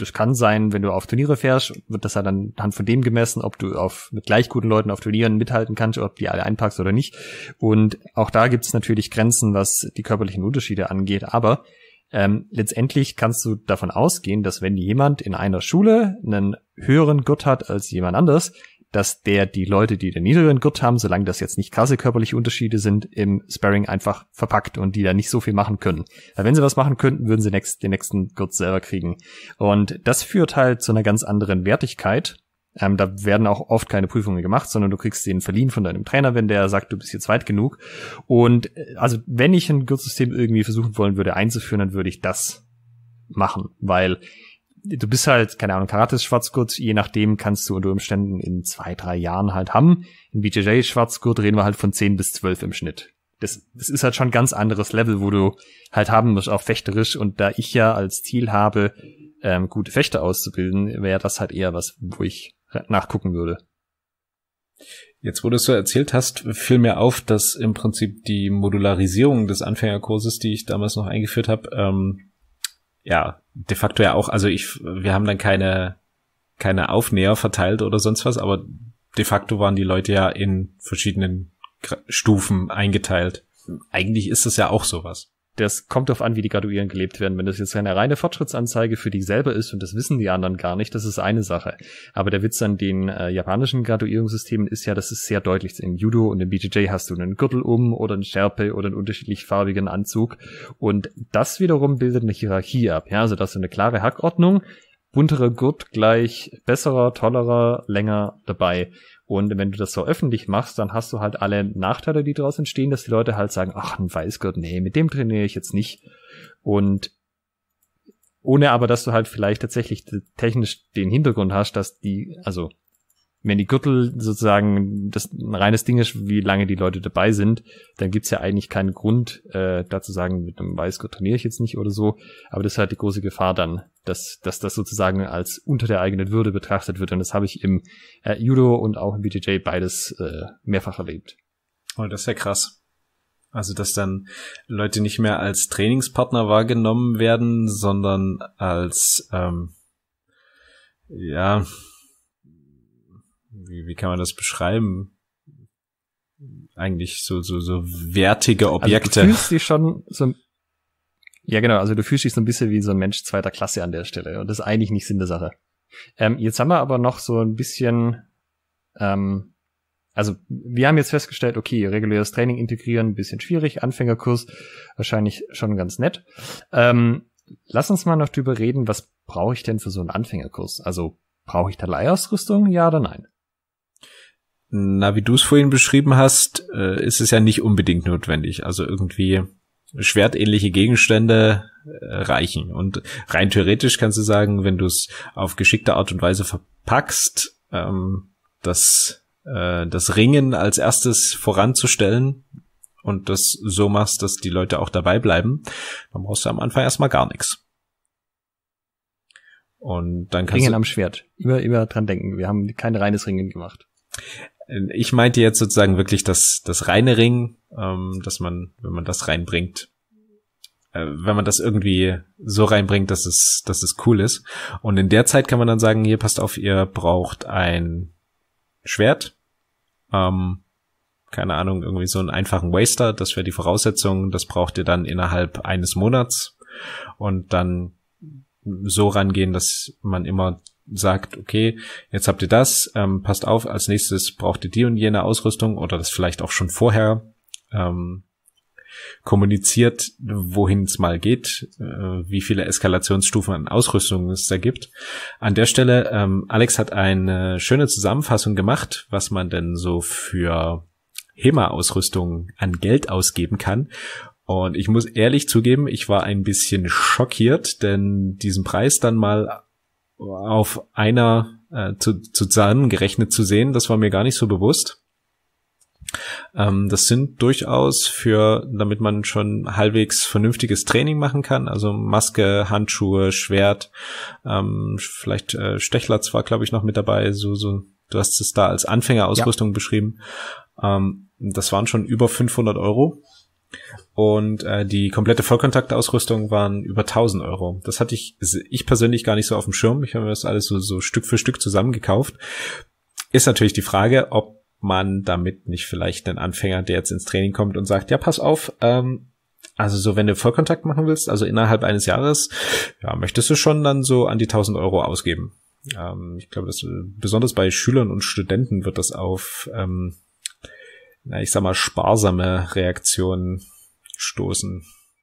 das kann sein, wenn du auf Turniere fährst, wird das ja dann anhand von dem gemessen, ob du auf, mit gleich guten Leuten auf Turnieren mithalten kannst, ob die alle einpackst oder nicht. Und auch da gibt's natürlich Grenzen, was die körperlichen Unterschiede angeht. Aber ähm, letztendlich kannst du davon ausgehen, dass wenn jemand in einer Schule einen höheren Gurt hat als jemand anders, dass der die Leute, die den niedrigeren Gurt haben, solange das jetzt nicht krasse körperliche Unterschiede sind, im Sparring einfach verpackt und die da nicht so viel machen können. Weil wenn sie was machen könnten, würden sie next, den nächsten Gurt selber kriegen. Und das führt halt zu einer ganz anderen Wertigkeit. Ähm, da werden auch oft keine Prüfungen gemacht, sondern du kriegst den verliehen von deinem Trainer, wenn der sagt, du bist jetzt weit genug. Und äh, also wenn ich ein Gurtsystem irgendwie versuchen wollen würde einzuführen, dann würde ich das machen, weil du bist halt, keine Ahnung, Karate Schwarzgurt, je nachdem kannst du unter Umständen in zwei, drei Jahren halt haben. In BJJ Schwarzgurt reden wir halt von zehn bis zwölf im Schnitt. Das, das ist halt schon ein ganz anderes Level, wo du halt haben musst, auch fechterisch. Und da ich ja als Ziel habe, ähm, gute Fechter auszubilden, wäre das halt eher was, wo ich nachgucken würde. Jetzt, wo du es so erzählt hast, fiel mir auf, dass im Prinzip die Modularisierung des Anfängerkurses, die ich damals noch eingeführt habe, ähm, ja, de facto ja auch, also ich, wir haben dann keine, keine Aufnäher verteilt oder sonst was, aber de facto waren die Leute ja in verschiedenen Stufen eingeteilt. Eigentlich ist das ja auch sowas das kommt darauf an, wie die Graduieren gelebt werden. Wenn das jetzt eine reine Fortschrittsanzeige für dich selber ist und das wissen die anderen gar nicht, das ist eine Sache. Aber der Witz an den äh, japanischen Graduierungssystemen ist ja, dass es sehr deutlich ist. Im Judo und im BJJ hast du einen Gürtel um oder einen Schärpe oder einen unterschiedlich farbigen Anzug. Und das wiederum bildet eine Hierarchie ab. Ja, also dass du eine klare Hackordnung bunterer Gurt gleich besserer, tollerer, länger dabei. Und wenn du das so öffentlich machst, dann hast du halt alle Nachteile, die daraus entstehen, dass die Leute halt sagen, ach, ein Weißgurt, nee, mit dem trainiere ich jetzt nicht. Und ohne aber, dass du halt vielleicht tatsächlich technisch den Hintergrund hast, dass die, also wenn die Gürtel sozusagen das ein reines Ding ist, wie lange die Leute dabei sind, dann gibt's ja eigentlich keinen Grund, äh, da zu sagen, mit einem Weißgurt trainiere ich jetzt nicht oder so. Aber das ist halt die große Gefahr dann, dass, dass das sozusagen als unter der eigenen Würde betrachtet wird. Und das habe ich im äh, Judo und auch im BTJ beides äh, mehrfach erlebt. Oh, das ist ja krass. Also, dass dann Leute nicht mehr als Trainingspartner wahrgenommen werden, sondern als, ähm, ja, wie, wie kann man das beschreiben? Eigentlich so, so, so wertige Objekte. Also du fühlst dich schon so, ja genau, also du fühlst dich so ein bisschen wie so ein Mensch zweiter Klasse an der Stelle und das ist eigentlich nicht Sinn der Sache. Ähm, jetzt haben wir aber noch so ein bisschen, ähm, also wir haben jetzt festgestellt, okay, reguläres Training integrieren, ein bisschen schwierig, Anfängerkurs wahrscheinlich schon ganz nett. Ähm, lass uns mal noch drüber reden, was brauche ich denn für so einen Anfängerkurs? Also brauche ich da Leihausrüstung, ja oder nein? na, wie du es vorhin beschrieben hast, äh, ist es ja nicht unbedingt notwendig. Also irgendwie schwertähnliche Gegenstände äh, reichen. Und rein theoretisch kannst du sagen, wenn du es auf geschickte Art und Weise verpackst, ähm, das, äh, das Ringen als erstes voranzustellen und das so machst, dass die Leute auch dabei bleiben, dann brauchst du am Anfang erstmal gar nichts. Und dann kannst Ringen du am Schwert. Immer, immer dran denken. Wir haben kein reines Ringen gemacht. Ich meinte jetzt sozusagen wirklich das, das reine Ring, ähm, dass man, wenn man das reinbringt, äh, wenn man das irgendwie so reinbringt, dass es, dass es cool ist. Und in der Zeit kann man dann sagen, hier passt auf, ihr braucht ein Schwert, ähm, keine Ahnung, irgendwie so einen einfachen Waster, das wäre die Voraussetzung, das braucht ihr dann innerhalb eines Monats und dann so rangehen, dass man immer sagt, okay, jetzt habt ihr das, ähm, passt auf, als nächstes braucht ihr die und jene Ausrüstung oder das vielleicht auch schon vorher ähm, kommuniziert, wohin es mal geht, äh, wie viele Eskalationsstufen an Ausrüstung es da gibt. An der Stelle, ähm, Alex hat eine schöne Zusammenfassung gemacht, was man denn so für HEMA-Ausrüstung an Geld ausgeben kann. Und ich muss ehrlich zugeben, ich war ein bisschen schockiert, denn diesen Preis dann mal auf einer äh, zu, gerechnet zu sehen. Das war mir gar nicht so bewusst. Ähm, das sind durchaus für, damit man schon halbwegs vernünftiges Training machen kann, also Maske, Handschuhe, Schwert, ähm, vielleicht äh, Stechlatz war, glaube ich, noch mit dabei, so, so, du hast es da als Anfängerausrüstung ja. beschrieben. Ähm, das waren schon über 500 Euro und äh, die komplette Vollkontaktausrüstung waren über 1000 Euro. Das hatte ich, ich persönlich gar nicht so auf dem Schirm. Ich habe mir das alles so, so Stück für Stück zusammengekauft. Ist natürlich die Frage, ob man damit nicht vielleicht den Anfänger, der jetzt ins Training kommt und sagt, ja, pass auf, ähm, also so, wenn du Vollkontakt machen willst, also innerhalb eines Jahres, ja, möchtest du schon dann so an die 1000 Euro ausgeben. Ähm, ich glaube, das äh, besonders bei Schülern und Studenten wird das auf ähm, na, ich sag mal, sparsame Reaktionen stoßen.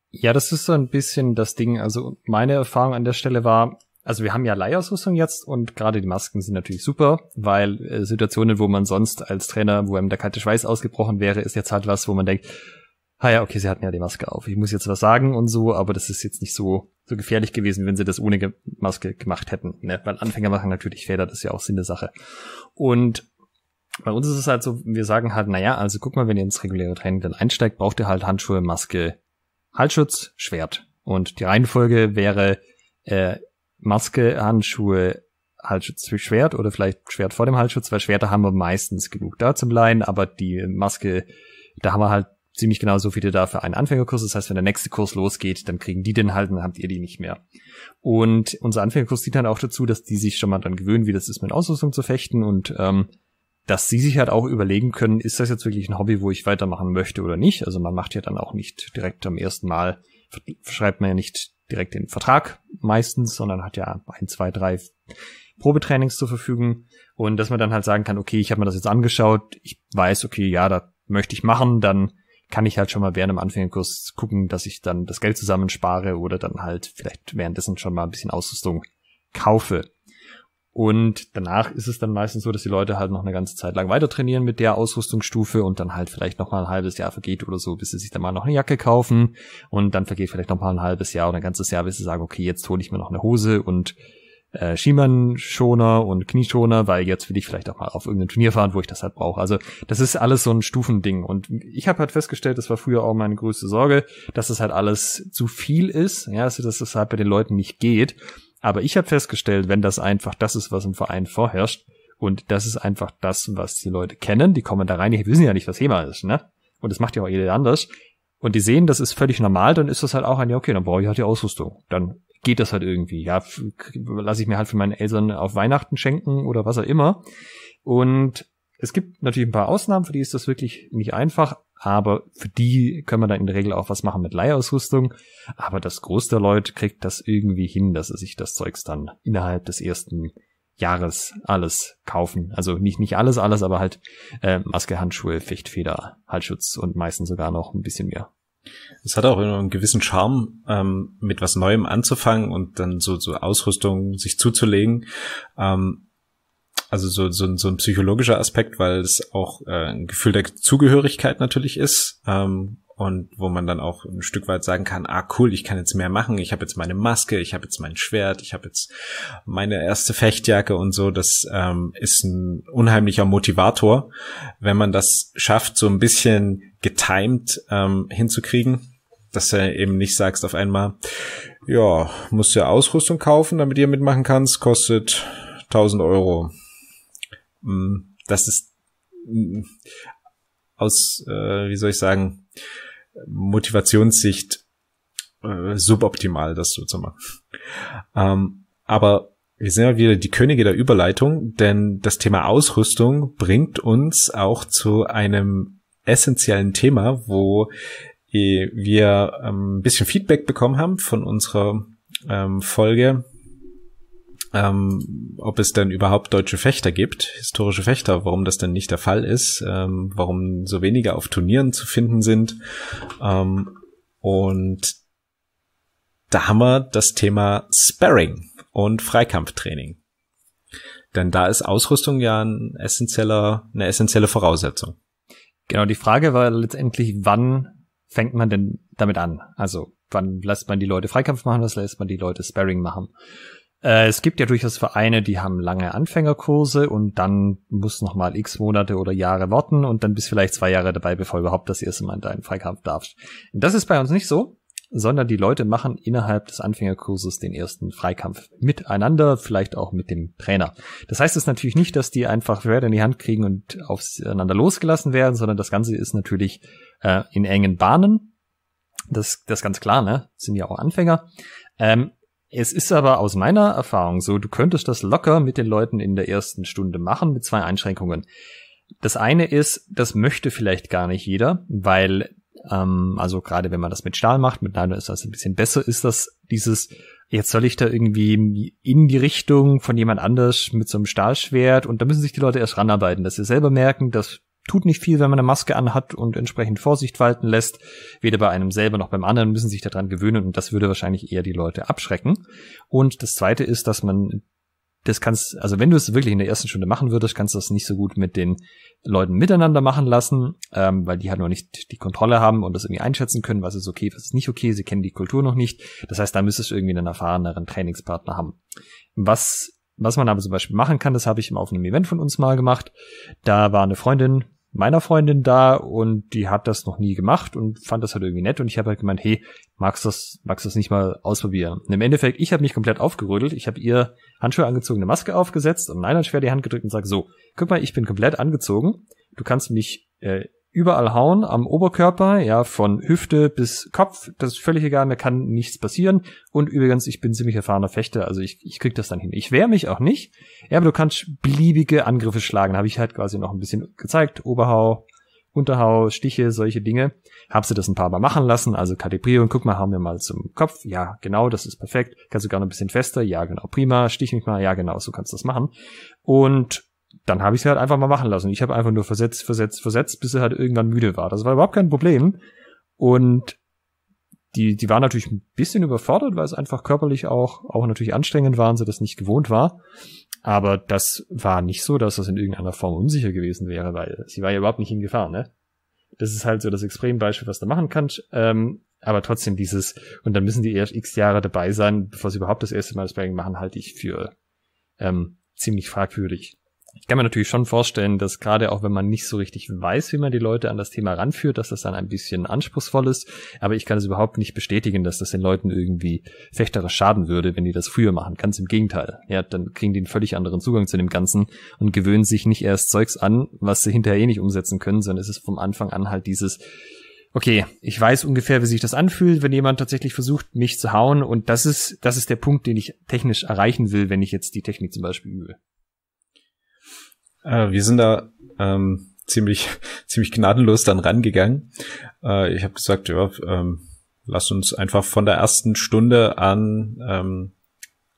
Ja, das ist so ein bisschen das Ding. Also meine Erfahrung an der Stelle war, also wir haben ja Leihausrüstung jetzt und gerade die Masken sind natürlich super, weil äh, Situationen, wo man sonst als Trainer, wo einem der kalte Schweiß ausgebrochen wäre, ist jetzt halt was, wo man denkt, ah ja, okay, sie hatten ja die Maske auf. Ich muss jetzt was sagen und so, aber das ist jetzt nicht so, so gefährlich gewesen, wenn sie das ohne Maske gemacht hätten. Ne? Weil Anfänger machen natürlich Fehler, das ist ja auch Sinn der Sache. Und bei uns ist es halt so, wir sagen halt, naja, also guck mal, wenn ihr ins reguläre Training dann einsteigt, braucht ihr halt Handschuhe, Maske, Halsschutz, Schwert. Und die Reihenfolge wäre äh, Maske, Handschuhe, Halsschutz, Schwert oder vielleicht Schwert vor dem Halsschutz, weil Schwerter haben wir meistens genug da zum Leihen, aber die Maske, da haben wir halt ziemlich genau so viele da für einen Anfängerkurs. Das heißt, wenn der nächste Kurs losgeht, dann kriegen die den halt und dann habt ihr die nicht mehr. Und unser Anfängerkurs dient dann auch dazu, dass die sich schon mal dann gewöhnen, wie das ist, mit Ausrüstung zu fechten und ähm, dass sie sich halt auch überlegen können, ist das jetzt wirklich ein Hobby, wo ich weitermachen möchte oder nicht. Also man macht ja dann auch nicht direkt am ersten Mal, schreibt man ja nicht direkt den Vertrag meistens, sondern hat ja ein, zwei, drei Probetrainings zur Verfügung. Und dass man dann halt sagen kann, okay, ich habe mir das jetzt angeschaut, ich weiß, okay, ja, da möchte ich machen, dann kann ich halt schon mal während dem Anfängerkurs gucken, dass ich dann das Geld zusammenspare oder dann halt vielleicht währenddessen schon mal ein bisschen Ausrüstung kaufe. Und danach ist es dann meistens so, dass die Leute halt noch eine ganze Zeit lang weiter trainieren mit der Ausrüstungsstufe und dann halt vielleicht noch mal ein halbes Jahr vergeht oder so, bis sie sich dann mal noch eine Jacke kaufen und dann vergeht vielleicht noch mal ein halbes Jahr oder ein ganzes Jahr, bis sie sagen, okay, jetzt hole ich mir noch eine Hose und äh, Schiemann-Schoner und Knieschoner, weil jetzt will ich vielleicht auch mal auf irgendein Turnier fahren, wo ich das halt brauche. Also das ist alles so ein Stufending. Und ich habe halt festgestellt, das war früher auch meine größte Sorge, dass es das halt alles zu viel ist, ja, also dass das halt bei den Leuten nicht geht. Aber ich habe festgestellt, wenn das einfach das ist, was im Verein vorherrscht, und das ist einfach das, was die Leute kennen, die kommen da rein, die wissen ja nicht, was Thema ist, ne? Und das macht ja auch jeder anders. Und die sehen, das ist völlig normal, dann ist das halt auch ein, ja, okay, dann brauche ich halt die Ausrüstung. Dann geht das halt irgendwie. Ja, lasse ich mir halt für meine Eltern auf Weihnachten schenken oder was auch immer. Und es gibt natürlich ein paar Ausnahmen, für die ist das wirklich nicht einfach, aber für die können wir dann in der Regel auch was machen mit Leihausrüstung. Aber das Groß der Leute kriegt das irgendwie hin, dass sie sich das Zeugs dann innerhalb des ersten Jahres alles kaufen. Also nicht, nicht alles, alles, aber halt äh, Maske, Handschuhe, Fechtfeder, Halsschutz und meistens sogar noch ein bisschen mehr. Es hat auch einen gewissen Charme, ähm, mit was Neuem anzufangen und dann so, so Ausrüstung sich zuzulegen. Ähm, also so, so, so ein psychologischer Aspekt, weil es auch äh, ein Gefühl der Zugehörigkeit natürlich ist. Ähm, und wo man dann auch ein Stück weit sagen kann, ah cool, ich kann jetzt mehr machen, ich habe jetzt meine Maske, ich habe jetzt mein Schwert, ich habe jetzt meine erste Fechtjacke und so, das ähm, ist ein unheimlicher Motivator, wenn man das schafft, so ein bisschen getimed ähm, hinzukriegen, dass du eben nicht sagst auf einmal, ja, musst du ja Ausrüstung kaufen, damit ihr mitmachen kannst, kostet 1000 Euro. Mm, das ist mm, aus, äh, wie soll ich sagen, Motivationssicht äh, suboptimal, das so zu machen. Ähm, aber wir sind ja wieder die Könige der Überleitung, denn das Thema Ausrüstung bringt uns auch zu einem essentiellen Thema, wo äh, wir ähm, ein bisschen Feedback bekommen haben von unserer ähm, Folge ähm, ob es denn überhaupt deutsche Fechter gibt, historische Fechter, warum das denn nicht der Fall ist, ähm, warum so wenige auf Turnieren zu finden sind. Ähm, und da haben wir das Thema Sparring und Freikampftraining. Denn da ist Ausrüstung ja ein essentieller, eine essentielle Voraussetzung. Genau, die Frage war letztendlich, wann fängt man denn damit an? Also wann lässt man die Leute Freikampf machen, was lässt man die Leute Sparring machen? Äh, es gibt ja durchaus Vereine, die haben lange Anfängerkurse und dann muss noch mal x Monate oder Jahre warten und dann bist vielleicht zwei Jahre dabei, bevor überhaupt das erste Mal in deinen Freikampf darfst. Das ist bei uns nicht so, sondern die Leute machen innerhalb des Anfängerkurses den ersten Freikampf miteinander, vielleicht auch mit dem Trainer. Das heißt es natürlich nicht, dass die einfach Schwerter in die Hand kriegen und aufeinander losgelassen werden, sondern das Ganze ist natürlich äh, in engen Bahnen. Das, das ganz klar, ne? Sind ja auch Anfänger. Ähm, es ist aber aus meiner Erfahrung so, du könntest das locker mit den Leuten in der ersten Stunde machen, mit zwei Einschränkungen. Das eine ist, das möchte vielleicht gar nicht jeder, weil, ähm, also gerade wenn man das mit Stahl macht, mit Nano ist das ein bisschen besser, ist das dieses, jetzt soll ich da irgendwie in die Richtung von jemand anders mit so einem Stahlschwert und da müssen sich die Leute erst ranarbeiten, dass sie selber merken, dass tut nicht viel, wenn man eine Maske anhat und entsprechend Vorsicht walten lässt. Weder bei einem selber noch beim anderen müssen sich daran gewöhnen und das würde wahrscheinlich eher die Leute abschrecken. Und das zweite ist, dass man das kannst, also wenn du es wirklich in der ersten Stunde machen würdest, kannst du das nicht so gut mit den Leuten miteinander machen lassen, ähm, weil die halt noch nicht die Kontrolle haben und das irgendwie einschätzen können, was ist okay, was ist nicht okay, sie kennen die Kultur noch nicht. Das heißt, da müsstest du irgendwie einen erfahreneren Trainingspartner haben. Was was man aber zum Beispiel machen kann, das habe ich auf einem Event von uns mal gemacht. Da war eine Freundin, meiner Freundin da und die hat das noch nie gemacht und fand das halt irgendwie nett und ich habe halt gemeint, hey, magst du das, magst das nicht mal ausprobieren? Und im Endeffekt, ich habe mich komplett aufgerödelt, ich habe ihr Handschuhe angezogen, eine Maske aufgesetzt und nein, schwer die Hand gedrückt und sag so, guck mal, ich bin komplett angezogen, du kannst mich äh, überall hauen, am Oberkörper, ja, von Hüfte bis Kopf, das ist völlig egal, mir kann nichts passieren. Und übrigens, ich bin ziemlich erfahrener Fechter, also ich, ich krieg das dann hin. Ich wehr mich auch nicht, ja, aber du kannst beliebige Angriffe schlagen, habe ich halt quasi noch ein bisschen gezeigt, Oberhau, Unterhau, Stiche, solche Dinge. Hab sie das ein paar Mal machen lassen, also Kalibrierung, guck mal, haben wir mal zum Kopf, ja, genau, das ist perfekt. Kannst du gar noch ein bisschen fester, ja, genau, prima, stich mich mal, ja, genau, so kannst du das machen. Und dann habe ich sie halt einfach mal machen lassen. Ich habe einfach nur versetzt, versetzt, versetzt, bis sie halt irgendwann müde war. Das war überhaupt kein Problem. Und die, die war natürlich ein bisschen überfordert, weil es einfach körperlich auch, auch natürlich anstrengend war und sie das nicht gewohnt war. Aber das war nicht so, dass das in irgendeiner Form unsicher gewesen wäre, weil sie war ja überhaupt nicht in Gefahr, ne? Das ist halt so das Extrembeispiel, was du machen kannst. Ähm, aber trotzdem dieses, und dann müssen die erst x Jahre dabei sein, bevor sie überhaupt das erste Mal das Banging machen, halte ich für ähm, ziemlich fragwürdig ich kann mir natürlich schon vorstellen, dass gerade auch wenn man nicht so richtig weiß, wie man die Leute an das Thema ranführt, dass das dann ein bisschen anspruchsvoll ist. Aber ich kann es überhaupt nicht bestätigen, dass das den Leuten irgendwie fechterisch schaden würde, wenn die das früher machen. Ganz im Gegenteil. Ja, dann kriegen die einen völlig anderen Zugang zu dem Ganzen und gewöhnen sich nicht erst Zeugs an, was sie hinterher eh nicht umsetzen können, sondern es ist vom Anfang an halt dieses, okay, ich weiß ungefähr, wie sich das anfühlt, wenn jemand tatsächlich versucht, mich zu hauen. Und das ist, das ist der Punkt, den ich technisch erreichen will, wenn ich jetzt die Technik zum Beispiel übe. Äh, wir sind da ähm, ziemlich, ziemlich gnadenlos dann rangegangen. Äh, ich habe gesagt, ja, ähm, lass uns einfach von der ersten Stunde an ähm,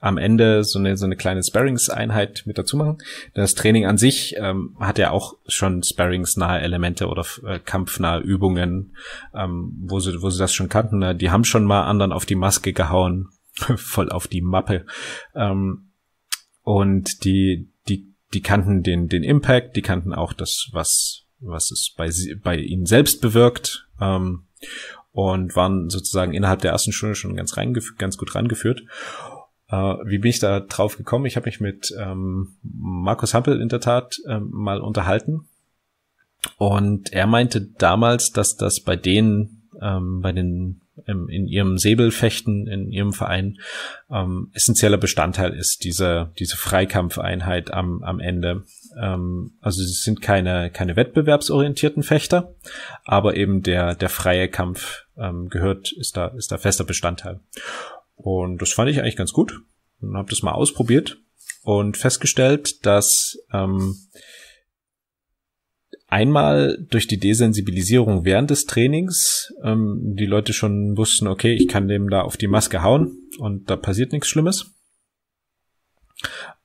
am Ende so eine, so eine kleine Sparrings-Einheit mit dazu machen. Das Training an sich ähm, hat ja auch schon Sparrings-nahe Elemente oder äh, kampfnahe Übungen, ähm, wo, sie, wo sie das schon kannten. Ne? Die haben schon mal anderen auf die Maske gehauen, voll auf die Mappe. Ähm, und die, die kannten den, den Impact, die kannten auch das, was, was es bei, sie, bei ihnen selbst bewirkt. Ähm, und waren sozusagen innerhalb der ersten Stunde schon ganz, rein, ganz gut rangeführt. Äh, wie bin ich da drauf gekommen? Ich habe mich mit ähm, Markus Hampel in der Tat ähm, mal unterhalten. Und er meinte damals, dass das bei denen, ähm, bei den im, ähm, in ihrem Säbelfechten, in ihrem Verein, ähm, essentieller Bestandteil ist, diese, diese Freikampfeinheit am, am Ende. Ähm, also sie sind keine, keine wettbewerbsorientierten Fechter, aber eben der, der freie Kampf ähm, gehört, ist da, ist da fester Bestandteil. Und das fand ich eigentlich ganz gut und habe das mal ausprobiert und festgestellt, dass ähm, Einmal durch die Desensibilisierung während des Trainings, ähm, die Leute schon wussten, okay, ich kann dem da auf die Maske hauen und da passiert nichts Schlimmes.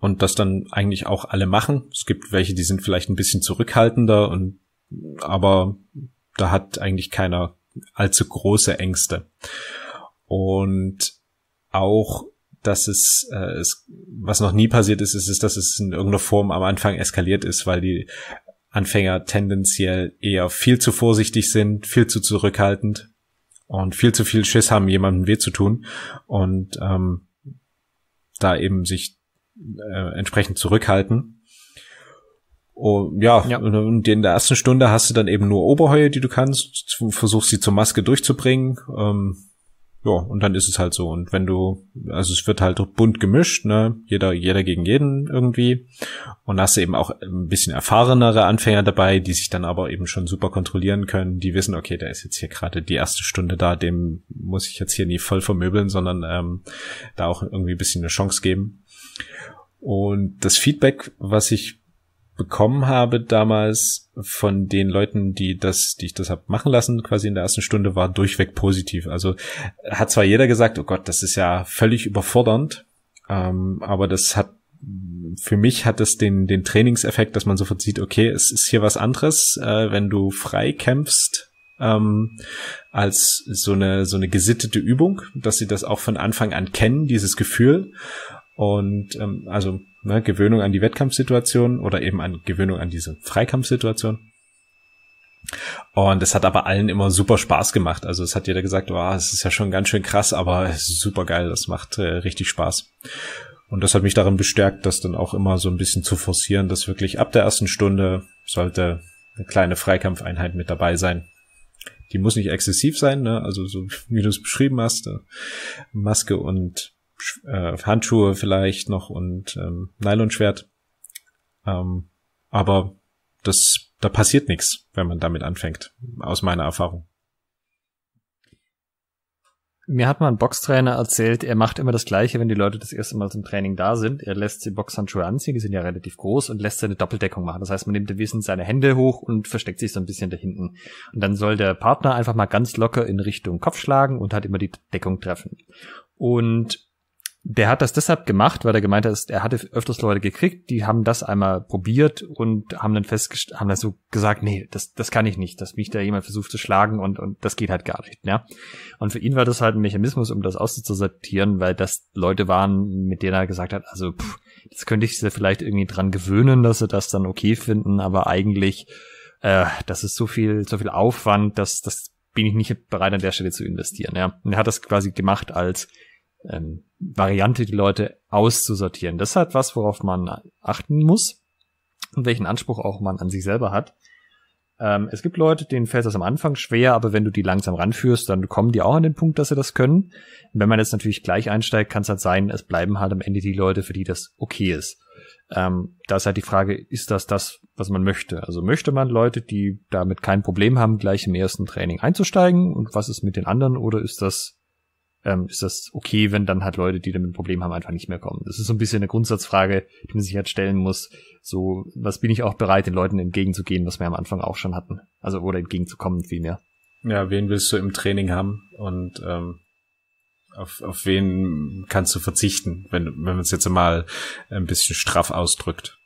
Und das dann eigentlich auch alle machen. Es gibt welche, die sind vielleicht ein bisschen zurückhaltender und, aber da hat eigentlich keiner allzu große Ängste. Und auch dass es, äh, es was noch nie passiert ist, ist, ist, dass es in irgendeiner Form am Anfang eskaliert ist, weil die Anfänger tendenziell eher viel zu vorsichtig sind, viel zu zurückhaltend und viel zu viel Schiss haben, jemandem weh zu tun und ähm, da eben sich äh, entsprechend zurückhalten. Oh, ja, ja, und in der ersten Stunde hast du dann eben nur Oberheue, die du kannst, versuchst sie zur Maske durchzubringen. Ähm, ja, und dann ist es halt so. Und wenn du, also es wird halt bunt gemischt, ne? Jeder, jeder gegen jeden irgendwie. Und hast eben auch ein bisschen erfahrenere Anfänger dabei, die sich dann aber eben schon super kontrollieren können. Die wissen, okay, der ist jetzt hier gerade die erste Stunde da, dem muss ich jetzt hier nie voll vermöbeln, sondern ähm, da auch irgendwie ein bisschen eine Chance geben. Und das Feedback, was ich bekommen habe damals von den Leuten, die das, die ich das hab machen lassen, quasi in der ersten Stunde, war durchweg positiv. Also hat zwar jeder gesagt, oh Gott, das ist ja völlig überfordernd, ähm, aber das hat für mich hat es den, den Trainingseffekt, dass man sofort sieht, okay, es ist hier was anderes, äh, wenn du frei kämpfst, ähm, als so eine, so eine gesittete Übung, dass sie das auch von Anfang an kennen, dieses Gefühl. Und ähm, also Ne? Gewöhnung an die Wettkampfsituation oder eben an Gewöhnung an diese Freikampfsituation. Und es hat aber allen immer super Spaß gemacht. Also es hat jeder gesagt, wow, es ist ja schon ganz schön krass, aber es ist super geil, das macht äh, richtig Spaß. Und das hat mich darin bestärkt, das dann auch immer so ein bisschen zu forcieren, dass wirklich ab der ersten Stunde sollte eine kleine Freikampfeinheit mit dabei sein. Die muss nicht exzessiv sein, ne? also so wie du es beschrieben hast, äh, Maske und äh, Handschuhe vielleicht noch und ähm, Nylonschwert. Ähm, aber das, da passiert nichts, wenn man damit anfängt, aus meiner Erfahrung. Mir hat mal ein Boxtrainer erzählt, er macht immer das Gleiche, wenn die Leute das erste Mal zum Training da sind. Er lässt die Boxhandschuhe anziehen, die sind ja relativ groß, und lässt seine Doppeldeckung machen. Das heißt, man nimmt im Wesen seine Hände hoch und versteckt sich so ein bisschen da hinten. Und dann soll der Partner einfach mal ganz locker in Richtung Kopf schlagen und hat immer die Deckung treffen. Und der hat das deshalb gemacht, weil er gemeint hat, er hatte öfters Leute gekriegt, die haben das einmal probiert und haben dann festgestellt, haben dann so gesagt, nee, das, das kann ich nicht, dass mich da jemand versucht zu schlagen und, und das geht halt gar nicht, ja. Und für ihn war das halt ein Mechanismus, um das auszusortieren, weil das Leute waren, mit denen er gesagt hat, also, pff, das könnte ich sie vielleicht irgendwie dran gewöhnen, dass sie das dann okay finden, aber eigentlich, äh, das ist so viel, so viel Aufwand, dass, das bin ich nicht bereit, an der Stelle zu investieren, ja. Und er hat das quasi gemacht als, ähm, Variante, die Leute auszusortieren. Das ist halt was, worauf man achten muss und welchen Anspruch auch man an sich selber hat. Ähm, es gibt Leute, denen fällt das am Anfang schwer, aber wenn du die langsam ranführst, dann kommen die auch an den Punkt, dass sie das können. Und wenn man jetzt natürlich gleich einsteigt, kann es halt sein, es bleiben halt am Ende die Leute, für die das okay ist. Ähm, da ist halt die Frage, ist das das, was man möchte? Also möchte man Leute, die damit kein Problem haben, gleich im ersten Training einzusteigen? Und was ist mit den anderen? Oder ist das ähm, ist das okay, wenn dann halt Leute, die damit ein Problem haben, einfach nicht mehr kommen. Das ist so ein bisschen eine Grundsatzfrage, die man sich halt stellen muss. So, was bin ich auch bereit, den Leuten entgegenzugehen, was wir am Anfang auch schon hatten. Also, oder entgegenzukommen vielmehr. Ja, wen willst du im Training haben und ähm, auf, auf wen kannst du verzichten, wenn, wenn man es jetzt mal ein bisschen straff ausdrückt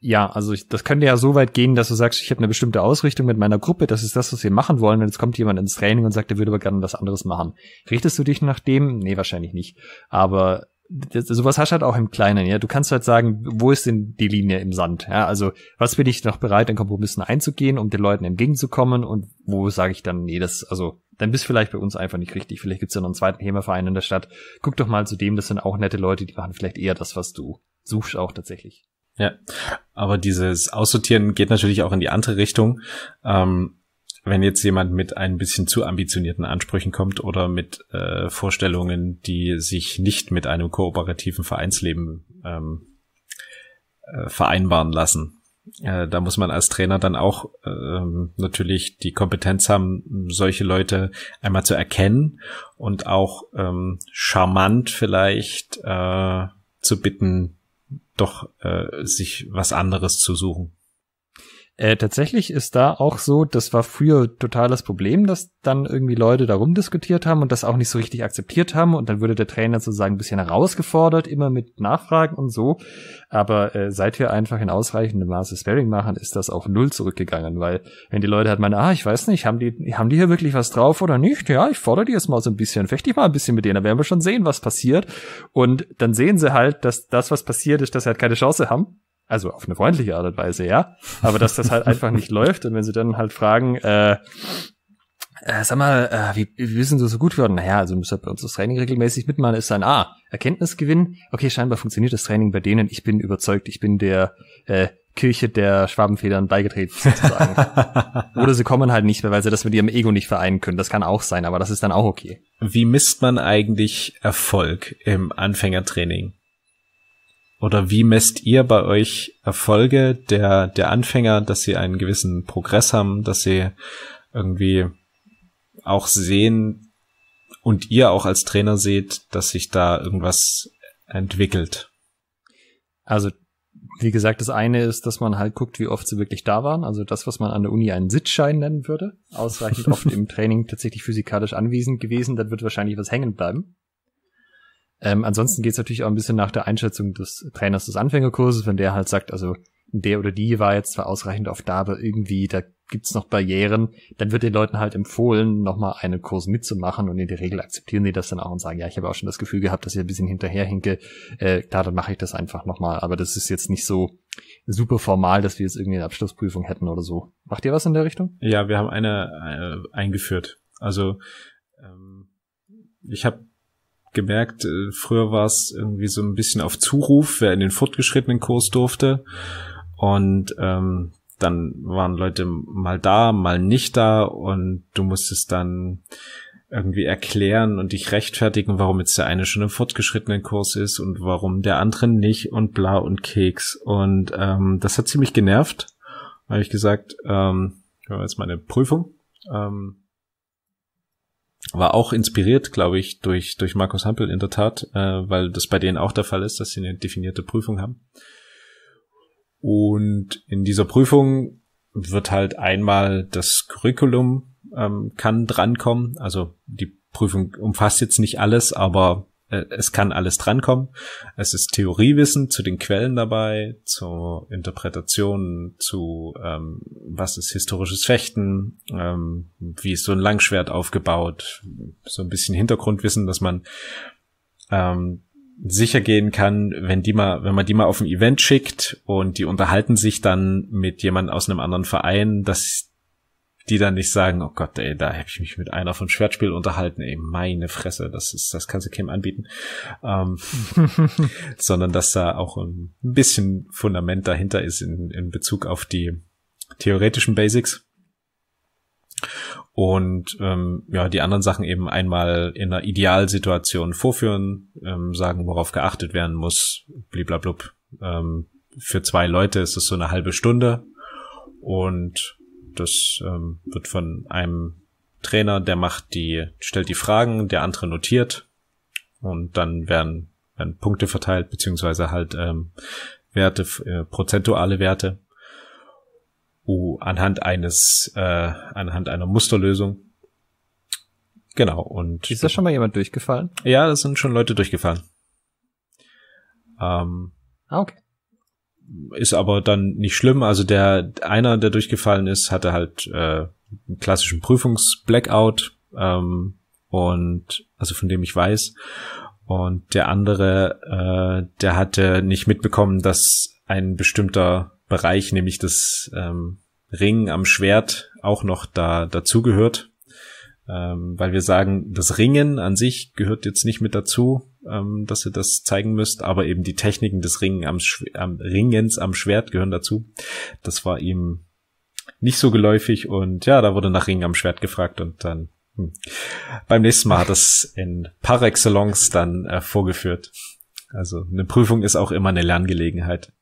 ja, also ich, das könnte ja so weit gehen, dass du sagst, ich habe eine bestimmte Ausrichtung mit meiner Gruppe, das ist das, was wir machen wollen, und jetzt kommt jemand ins Training und sagt, er würde aber gerne was anderes machen. Richtest du dich nach dem? Nee, wahrscheinlich nicht. Aber das, sowas hast du halt auch im Kleinen, ja. Du kannst halt sagen, wo ist denn die Linie im Sand? Ja, also was bin ich noch bereit, in Kompromissen einzugehen, um den Leuten entgegenzukommen und wo sage ich dann, nee, das, also dann bist vielleicht bei uns einfach nicht richtig. Vielleicht gibt's ja noch einen zweiten Hemerverein in der Stadt. Guck doch mal zu dem, das sind auch nette Leute, die machen vielleicht eher das, was du suchst auch tatsächlich. Ja, aber dieses Aussortieren geht natürlich auch in die andere Richtung. Ähm, wenn jetzt jemand mit ein bisschen zu ambitionierten Ansprüchen kommt oder mit äh, Vorstellungen, die sich nicht mit einem kooperativen Vereinsleben ähm, äh, vereinbaren lassen. Äh, da muss man als Trainer dann auch ähm, natürlich die Kompetenz haben, solche Leute einmal zu erkennen und auch ähm, charmant vielleicht äh, zu bitten, doch äh, sich was anderes zu suchen. Äh, tatsächlich ist da auch so, das war früher totales Problem, dass dann irgendwie Leute darum diskutiert haben und das auch nicht so richtig akzeptiert haben und dann würde der Trainer sozusagen ein bisschen herausgefordert, immer mit Nachfragen und so. Aber äh, seit wir einfach in ausreichendem Maße Sparing machen, ist das auf null zurückgegangen, weil wenn die Leute halt meinen, ah, ich weiß nicht, haben die, haben die hier wirklich was drauf oder nicht? Ja, ich fordere die jetzt mal so ein bisschen, fechte ich mal ein bisschen mit denen, dann werden wir schon sehen, was passiert. Und dann sehen sie halt, dass das, was passiert ist, dass sie halt keine Chance haben also auf eine freundliche Art und Weise, ja, aber dass das halt einfach nicht läuft und wenn sie dann halt fragen, äh, äh, sag mal, äh, wie, wie wissen Sie so gut werden? Naja, also müsst ihr bei uns das Training regelmäßig mitmachen, ist dann, ah, Erkenntnisgewinn, okay, scheinbar funktioniert das Training bei denen, ich bin überzeugt, ich bin der äh, Kirche der Schwabenfedern beigetreten, sozusagen. Oder sie kommen halt nicht mehr, weil sie das mit ihrem Ego nicht vereinen können. Das kann auch sein, aber das ist dann auch okay. Wie misst man eigentlich Erfolg im Anfängertraining? Oder wie messt ihr bei euch Erfolge der, der Anfänger, dass sie einen gewissen Progress haben, dass sie irgendwie auch sehen und ihr auch als Trainer seht, dass sich da irgendwas entwickelt? Also, wie gesagt, das eine ist, dass man halt guckt, wie oft sie wirklich da waren. Also das, was man an der Uni einen Sitzschein nennen würde. Ausreichend oft im Training tatsächlich physikalisch anwesend gewesen, dann wird wahrscheinlich was hängen bleiben. Ähm, ansonsten geht es natürlich auch ein bisschen nach der Einschätzung des Trainers des Anfängerkurses, wenn der halt sagt, also der oder die war jetzt zwar ausreichend auf da, aber irgendwie, da gibt's noch Barrieren, dann wird den Leuten halt empfohlen, nochmal einen Kurs mitzumachen und in der Regel akzeptieren die das dann auch und sagen, ja, ich habe auch schon das Gefühl gehabt, dass ich ein bisschen hinterherhinke, äh, klar, dann mache ich das einfach nochmal, aber das ist jetzt nicht so super formal, dass wir jetzt irgendwie eine Abschlussprüfung hätten oder so. Macht ihr was in der Richtung? Ja, wir haben eine äh, eingeführt. Also ähm, ich habe gemerkt, äh, früher war es irgendwie so ein bisschen auf Zuruf, wer in den fortgeschrittenen Kurs durfte. Und ähm, dann waren Leute mal da, mal nicht da und du musstest dann irgendwie erklären und dich rechtfertigen, warum jetzt der eine schon im fortgeschrittenen Kurs ist und warum der andere nicht und bla und Keks. Und ähm, das hat ziemlich genervt. Habe ich gesagt, ähm, jetzt meine Prüfung. Ähm, war auch inspiriert, glaube ich, durch, durch Markus Hampel in der Tat, äh, weil das bei denen auch der Fall ist, dass sie eine definierte Prüfung haben. Und in dieser Prüfung wird halt einmal das Curriculum ähm, kann drankommen. Also die Prüfung umfasst jetzt nicht alles, aber äh, es kann alles drankommen. Es ist Theoriewissen zu den Quellen dabei, zur Interpretation, zu ähm, was ist historisches Fechten, ähm, wie ist so ein Langschwert aufgebaut, so ein bisschen Hintergrundwissen, dass man ähm, sicher gehen kann, wenn die mal, wenn man die mal auf ein Event schickt und die unterhalten sich dann mit jemand aus einem anderen Verein, dass die dann nicht sagen, oh Gott, ey, da habe ich mich mit einer von Schwertspiel unterhalten, ey, meine Fresse, das ist, das kannst du keinem anbieten. Ähm, sondern dass da auch ein bisschen Fundament dahinter ist in, in Bezug auf die theoretischen Basics. Und ähm, ja, die anderen Sachen eben einmal in einer Idealsituation vorführen, ähm, sagen, worauf geachtet werden muss, bliblablub. Ähm, für zwei Leute ist es so eine halbe Stunde und das ähm, wird von einem Trainer, der macht die, stellt die Fragen, der andere notiert und dann werden, werden Punkte verteilt, beziehungsweise halt ähm, Werte, äh, prozentuale Werte uh, anhand eines, äh, anhand einer Musterlösung. Genau, und. Ist da schon mal jemand durchgefallen? Ja, das sind schon Leute durchgefallen. Ähm, ah, okay ist aber dann nicht schlimm. Also der einer, der durchgefallen ist, hatte halt äh, einen klassischen Prüfungs-Blackout ähm, und also von dem ich weiß. Und der andere, äh, der hatte nicht mitbekommen, dass ein bestimmter Bereich, nämlich das ähm, Ringen am Schwert, auch noch da dazugehört. Ähm, weil wir sagen, das Ringen an sich gehört jetzt nicht mit dazu, ähm, dass ihr das zeigen müsst, aber eben die Techniken des Ringen am, am Ringens am Schwert gehören dazu. Das war ihm nicht so geläufig und ja, da wurde nach Ringen am Schwert gefragt und dann hm, beim nächsten Mal hat es in par excellence dann äh, vorgeführt. Also eine Prüfung ist auch immer eine Lerngelegenheit.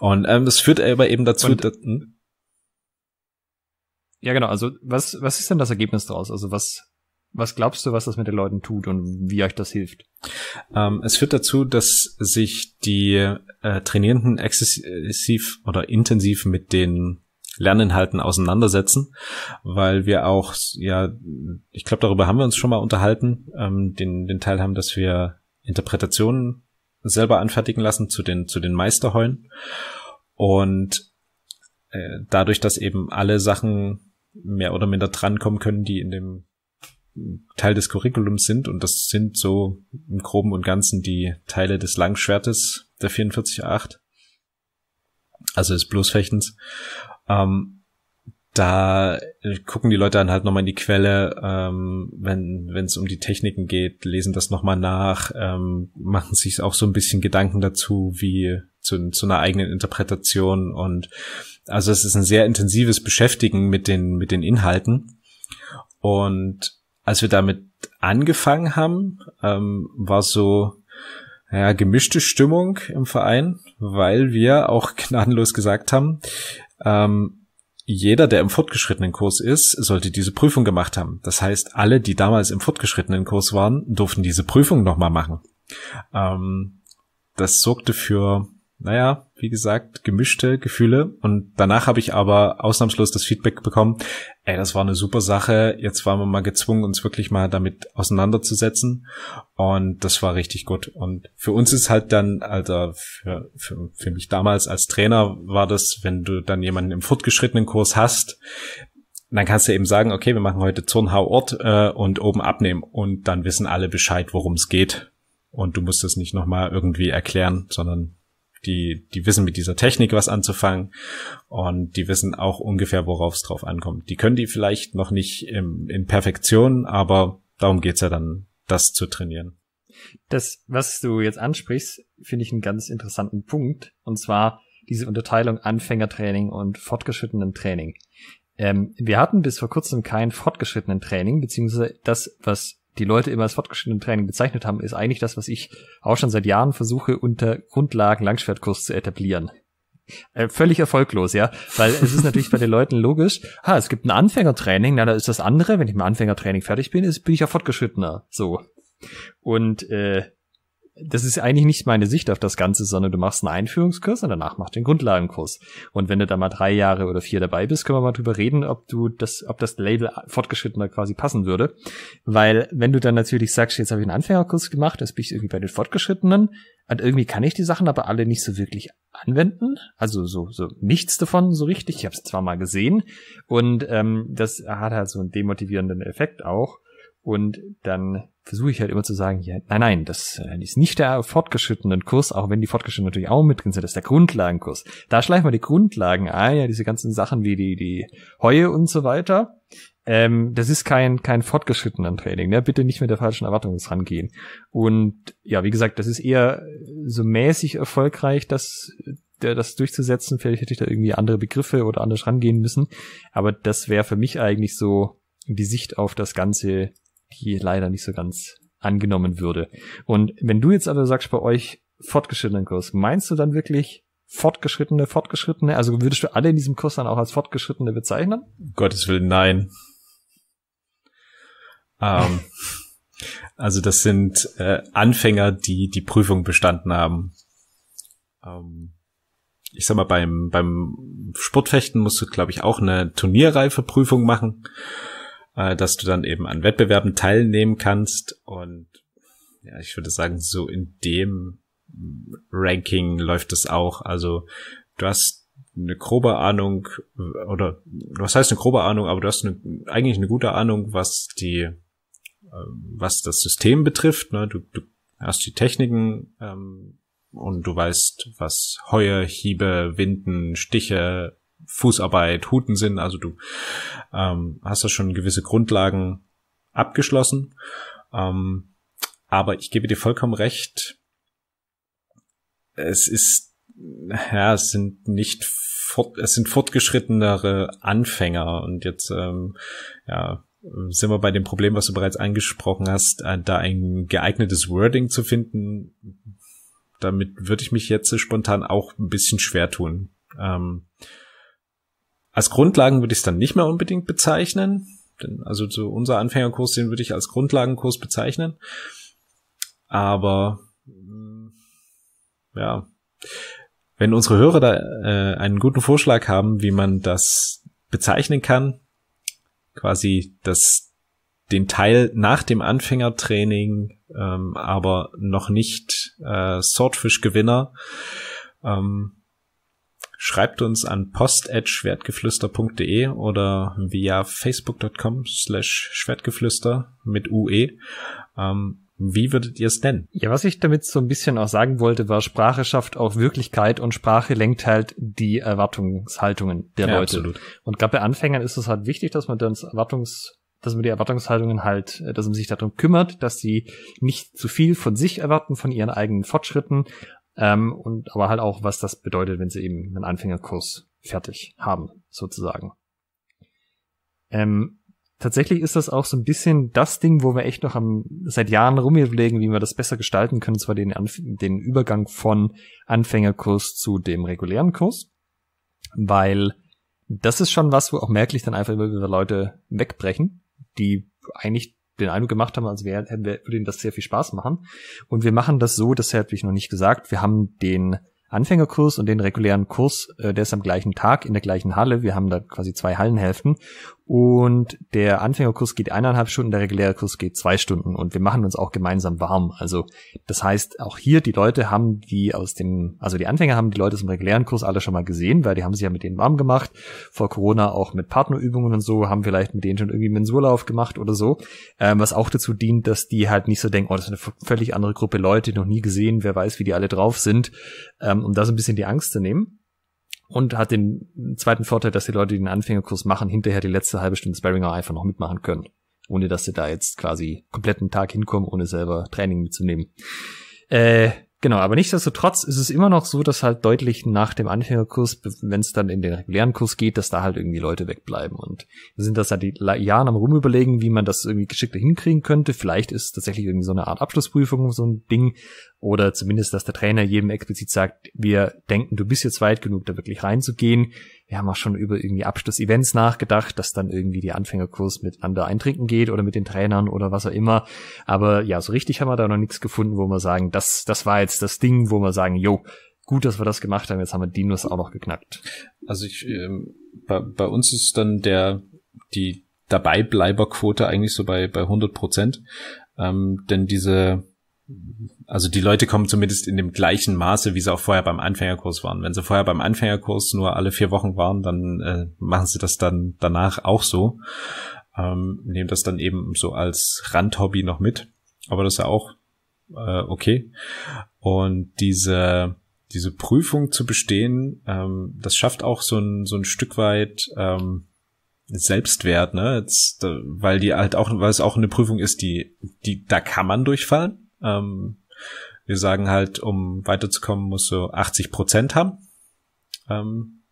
Und ähm, es führt aber eben dazu, und, dass, hm? ja genau. Also was was ist denn das Ergebnis daraus? Also was was glaubst du, was das mit den Leuten tut und wie euch das hilft? Ähm, es führt dazu, dass sich die äh, Trainierenden exzessiv oder intensiv mit den Lerninhalten auseinandersetzen, weil wir auch, ja, ich glaube, darüber haben wir uns schon mal unterhalten, ähm, den, den Teil haben, dass wir Interpretationen selber anfertigen lassen zu den, zu den Meisterheulen. Und äh, dadurch, dass eben alle Sachen mehr oder minder drankommen können, die in dem Teil des Curriculums sind und das sind so im Groben und Ganzen die Teile des Langschwertes der 44.8, also des Bloßfechtens. Ähm, da gucken die Leute dann halt nochmal in die Quelle, ähm, wenn es um die Techniken geht, lesen das nochmal nach, ähm, machen sich auch so ein bisschen Gedanken dazu, wie zu, zu einer eigenen Interpretation und also es ist ein sehr intensives Beschäftigen mit den, mit den Inhalten. Und als wir damit angefangen haben, ähm, war so ja, gemischte Stimmung im Verein, weil wir auch gnadenlos gesagt haben, ähm, jeder, der im fortgeschrittenen Kurs ist, sollte diese Prüfung gemacht haben. Das heißt, alle, die damals im fortgeschrittenen Kurs waren, durften diese Prüfung nochmal machen. Ähm, das sorgte für, naja, wie gesagt, gemischte Gefühle. Und danach habe ich aber ausnahmslos das Feedback bekommen, ey, das war eine super Sache. Jetzt waren wir mal gezwungen, uns wirklich mal damit auseinanderzusetzen. Und das war richtig gut. Und für uns ist halt dann, Alter, für, für, für mich damals als Trainer war das, wenn du dann jemanden im fortgeschrittenen Kurs hast, dann kannst du eben sagen, okay, wir machen heute zornhau äh, und oben abnehmen. Und dann wissen alle Bescheid, worum es geht. Und du musst es nicht nochmal irgendwie erklären, sondern die, die wissen mit dieser Technik was anzufangen und die wissen auch ungefähr, worauf es drauf ankommt. Die können die vielleicht noch nicht im, in Perfektion, aber darum geht's ja dann, das zu trainieren. Das, was du jetzt ansprichst, finde ich einen ganz interessanten Punkt, und zwar diese Unterteilung Anfängertraining und fortgeschrittenen Training. Ähm, wir hatten bis vor kurzem kein fortgeschrittenen Training, beziehungsweise das, was die Leute immer als fortgeschrittenen Training bezeichnet haben, ist eigentlich das, was ich auch schon seit Jahren versuche, unter Grundlagen Langschwertkurs zu etablieren. Äh, völlig erfolglos, ja. Weil es ist natürlich bei den Leuten logisch, ah, es gibt ein Anfängertraining, na, da ist das andere, wenn ich mit Anfängertraining fertig bin, ist, bin ich ja fortgeschrittener. So. Und äh, das ist eigentlich nicht meine Sicht auf das Ganze, sondern du machst einen Einführungskurs und danach machst du den Grundlagenkurs. Und wenn du da mal drei Jahre oder vier dabei bist, können wir mal drüber reden, ob du das, ob das Label fortgeschrittener quasi passen würde. Weil wenn du dann natürlich sagst, jetzt habe ich einen Anfängerkurs gemacht, jetzt bin ich irgendwie bei den Fortgeschrittenen und irgendwie kann ich die Sachen aber alle nicht so wirklich anwenden, also so, so nichts davon so richtig. Ich habe es zwar mal gesehen und ähm, das hat halt so einen demotivierenden Effekt auch. Und dann versuche ich halt immer zu sagen, ja, nein, nein, das äh, ist nicht der fortgeschrittenen Kurs, auch wenn die fortgeschrittenen natürlich auch mit drin sind, das ist der Grundlagenkurs. Da schleifen wir die Grundlagen ein, ah ja, diese ganzen Sachen wie die, die Heue und so weiter. Ähm, das ist kein, kein fortgeschrittenen Training, ne? bitte nicht mit der falschen Erwartung rangehen. Und ja, wie gesagt, das ist eher so mäßig erfolgreich, dass das durchzusetzen. Vielleicht hätte ich da irgendwie andere Begriffe oder anders rangehen müssen. Aber das wäre für mich eigentlich so die Sicht auf das ganze die leider nicht so ganz angenommen würde. Und wenn du jetzt aber sagst bei euch fortgeschrittenen Kurs, meinst du dann wirklich fortgeschrittene, fortgeschrittene? Also würdest du alle in diesem Kurs dann auch als fortgeschrittene bezeichnen? Gottes Willen, nein. Ähm, also das sind äh, Anfänger, die die Prüfung bestanden haben. Ähm, ich sag mal, beim, beim Sportfechten musst du, glaube ich, auch eine Turnierreife Prüfung machen äh, dass du dann eben an Wettbewerben teilnehmen kannst. Und ja, ich würde sagen, so in dem Ranking läuft es auch. Also du hast eine grobe Ahnung oder was heißt eine grobe Ahnung, aber du hast eine, eigentlich eine gute Ahnung, was die ähm, was das System betrifft. Ne? Du, du hast die Techniken ähm, und du weißt, was Heuer, Hiebe, Winden, Stiche, Fußarbeit, Huten sind. also du ähm, hast da schon gewisse Grundlagen abgeschlossen. Ähm, aber ich gebe dir vollkommen recht, es ist, ja, es sind nicht fort, es sind fortgeschrittenere Anfänger und jetzt, ähm, ja, sind wir bei dem Problem, was du bereits angesprochen hast, äh, da ein geeignetes Wording zu finden. Damit würde ich mich jetzt spontan auch ein bisschen schwer tun. Ähm, als Grundlagen würde ich es dann nicht mehr unbedingt bezeichnen. Denn, also so unser Anfängerkurs, den würde ich als Grundlagenkurs bezeichnen. Aber mm, ja, wenn unsere Hörer da äh, einen guten Vorschlag haben, wie man das bezeichnen kann, quasi das den Teil nach dem Anfängertraining, ähm, aber noch nicht äh, Swordfish-Gewinner, ähm, Schreibt uns an post.schwertgeflüster.de oder via facebook.com slash schwertgeflüster mit UE. Ähm, wie würdet ihr es nennen? Ja, was ich damit so ein bisschen auch sagen wollte, war Sprache schafft auch Wirklichkeit und Sprache lenkt halt die Erwartungshaltungen der ja, Leute. Absolut. Und gerade bei Anfängern ist es halt wichtig, dass man dann Erwartungs dass man die Erwartungshaltungen halt, äh, dass man sich darum kümmert, dass sie nicht zu viel von sich erwarten, von ihren eigenen Fortschritten, ähm, und aber halt auch, was das bedeutet, wenn sie eben einen Anfängerkurs fertig haben, sozusagen. Ähm, tatsächlich ist das auch so ein bisschen das Ding, wo wir echt noch am, seit Jahren rumlegen, wie wir das besser gestalten können, zwar den, Anf den Übergang von Anfängerkurs zu dem regulären Kurs, weil das ist schon was, wo auch merklich dann einfach über Leute wegbrechen, die eigentlich den Eindruck gemacht haben, als wäre, würde ihnen das sehr viel Spaß machen. Und wir machen das so, das habe ich noch nicht gesagt, wir haben den Anfängerkurs und den regulären Kurs, äh, der ist am gleichen Tag in der gleichen Halle. Wir haben da quasi zwei Hallenhälften und der Anfängerkurs geht eineinhalb Stunden, der reguläre Kurs geht zwei Stunden und wir machen uns auch gemeinsam warm. Also das heißt, auch hier die Leute haben die aus dem, also die Anfänger haben die Leute aus dem regulären Kurs alle schon mal gesehen, weil die haben sich ja mit denen warm gemacht. Vor Corona auch mit Partnerübungen und so, haben vielleicht mit denen schon irgendwie Mensurlauf gemacht oder so. Ähm, was auch dazu dient, dass die halt nicht so denken, oh, das ist eine völlig andere Gruppe Leute, noch nie gesehen, wer weiß, wie die alle drauf sind, ähm, um da so ein bisschen die Angst zu nehmen und hat den zweiten Vorteil, dass die Leute, die den Anfängerkurs machen, hinterher die letzte halbe Stunde Sparring auch einfach noch mitmachen können, ohne dass sie da jetzt quasi kompletten Tag hinkommen, ohne selber Training mitzunehmen. Äh, Genau, aber nichtsdestotrotz ist es immer noch so, dass halt deutlich nach dem Anfängerkurs, wenn es dann in den regulären Kurs geht, dass da halt irgendwie Leute wegbleiben. Und wir sind das halt die Jahren am Rumüberlegen, wie man das irgendwie geschickter hinkriegen könnte. Vielleicht ist tatsächlich irgendwie so eine Art Abschlussprüfung so ein Ding. Oder zumindest, dass der Trainer jedem explizit sagt, wir denken, du bist jetzt weit genug, da wirklich reinzugehen wir haben auch schon über irgendwie Abschlussevents nachgedacht, dass dann irgendwie die Anfängerkurs miteinander eintrinken geht oder mit den Trainern oder was auch immer. Aber ja, so richtig haben wir da noch nichts gefunden, wo wir sagen, das, das war jetzt das Ding, wo wir sagen, jo, gut, dass wir das gemacht haben, jetzt haben wir Dinos auch noch geknackt. Also ich, äh, bei, bei uns ist dann der, die Dabeibleiberquote eigentlich so bei, bei 100 Prozent. Ähm, denn diese also die Leute kommen zumindest in dem gleichen Maße, wie sie auch vorher beim Anfängerkurs waren. Wenn sie vorher beim Anfängerkurs nur alle vier Wochen waren, dann äh, machen sie das dann danach auch so. Ähm, nehmen das dann eben so als Randhobby noch mit. Aber das ist ja auch äh, okay. Und diese, diese Prüfung zu bestehen, ähm, das schafft auch so ein, so ein Stück weit ähm, Selbstwert, ne? Jetzt, äh, weil die halt auch, weil es auch eine Prüfung ist, die, die, da kann man durchfallen. Ähm, wir sagen halt, um weiterzukommen, musst du 80 Prozent haben, ähm,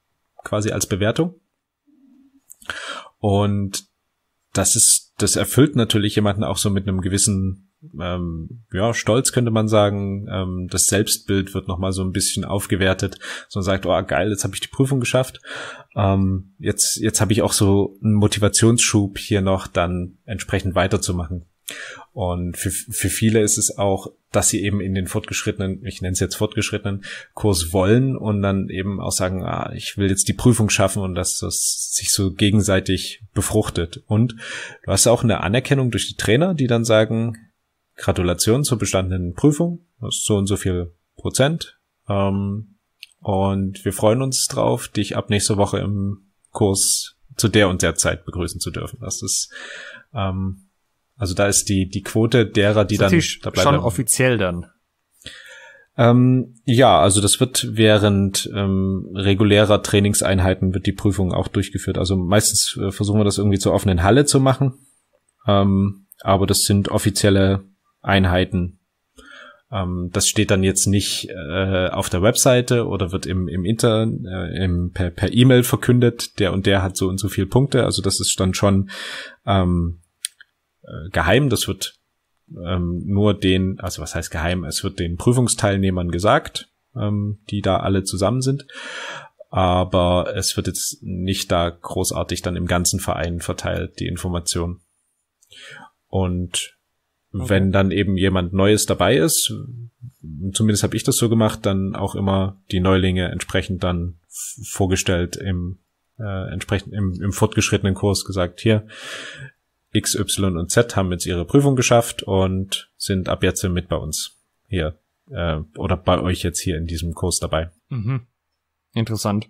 quasi als Bewertung. Und das ist, das erfüllt natürlich jemanden auch so mit einem gewissen, ähm, ja, Stolz könnte man sagen. Ähm, das Selbstbild wird nochmal so ein bisschen aufgewertet. So man sagt, oh geil, jetzt habe ich die Prüfung geschafft. Ähm, jetzt, jetzt habe ich auch so einen Motivationsschub hier noch, dann entsprechend weiterzumachen. Und für, für viele ist es auch dass sie eben in den fortgeschrittenen, ich nenne es jetzt fortgeschrittenen Kurs wollen und dann eben auch sagen, ah, ich will jetzt die Prüfung schaffen und dass das sich so gegenseitig befruchtet. Und du hast auch eine Anerkennung durch die Trainer, die dann sagen, Gratulation zur bestandenen Prüfung, so und so viel Prozent. Ähm, und wir freuen uns drauf, dich ab nächster Woche im Kurs zu der und der Zeit begrüßen zu dürfen. Das ist ähm, also da ist die, die Quote derer, die dann dabei schon bleiben. offiziell dann. Ähm, ja, also das wird während ähm, regulärer Trainingseinheiten wird die Prüfung auch durchgeführt. Also meistens äh, versuchen wir das irgendwie zur offenen Halle zu machen. Ähm, aber das sind offizielle Einheiten. Ähm, das steht dann jetzt nicht äh, auf der Webseite oder wird im, im Internet äh, im, per E-Mail e verkündet, der und der hat so und so viel Punkte. Also das ist dann schon ähm, äh, geheim. Das wird ähm, nur den, also was heißt geheim? Es wird den Prüfungsteilnehmern gesagt, ähm, die da alle zusammen sind. Aber es wird jetzt nicht da großartig dann im ganzen Verein verteilt, die Information. Und okay. wenn dann eben jemand Neues dabei ist, zumindest habe ich das so gemacht, dann auch immer die Neulinge entsprechend dann vorgestellt im äh, entsprechend im, im fortgeschrittenen Kurs gesagt, hier, X, Y und Z haben jetzt ihre Prüfung geschafft und sind ab jetzt mit bei uns hier äh, oder bei euch jetzt hier in diesem Kurs dabei. Mhm. Interessant.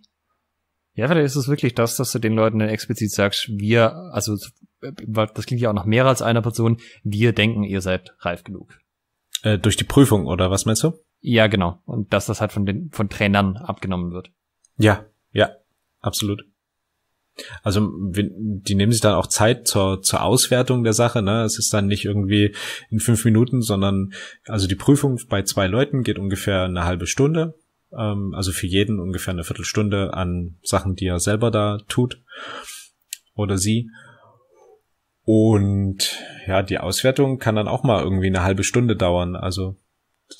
Ja, vielleicht ist es wirklich das, dass du den Leuten dann explizit sagst, wir, also das klingt ja auch nach mehr als einer Person, wir denken, ihr seid reif genug. Äh, durch die Prüfung, oder was meinst du? Ja, genau. Und dass das halt von den von Trainern abgenommen wird. Ja, ja, absolut. Also die nehmen sich dann auch Zeit zur, zur Auswertung der Sache. Ne? Es ist dann nicht irgendwie in fünf Minuten, sondern also die Prüfung bei zwei Leuten geht ungefähr eine halbe Stunde. Ähm, also für jeden ungefähr eine Viertelstunde an Sachen, die er selber da tut oder sie. Und ja, die Auswertung kann dann auch mal irgendwie eine halbe Stunde dauern. Also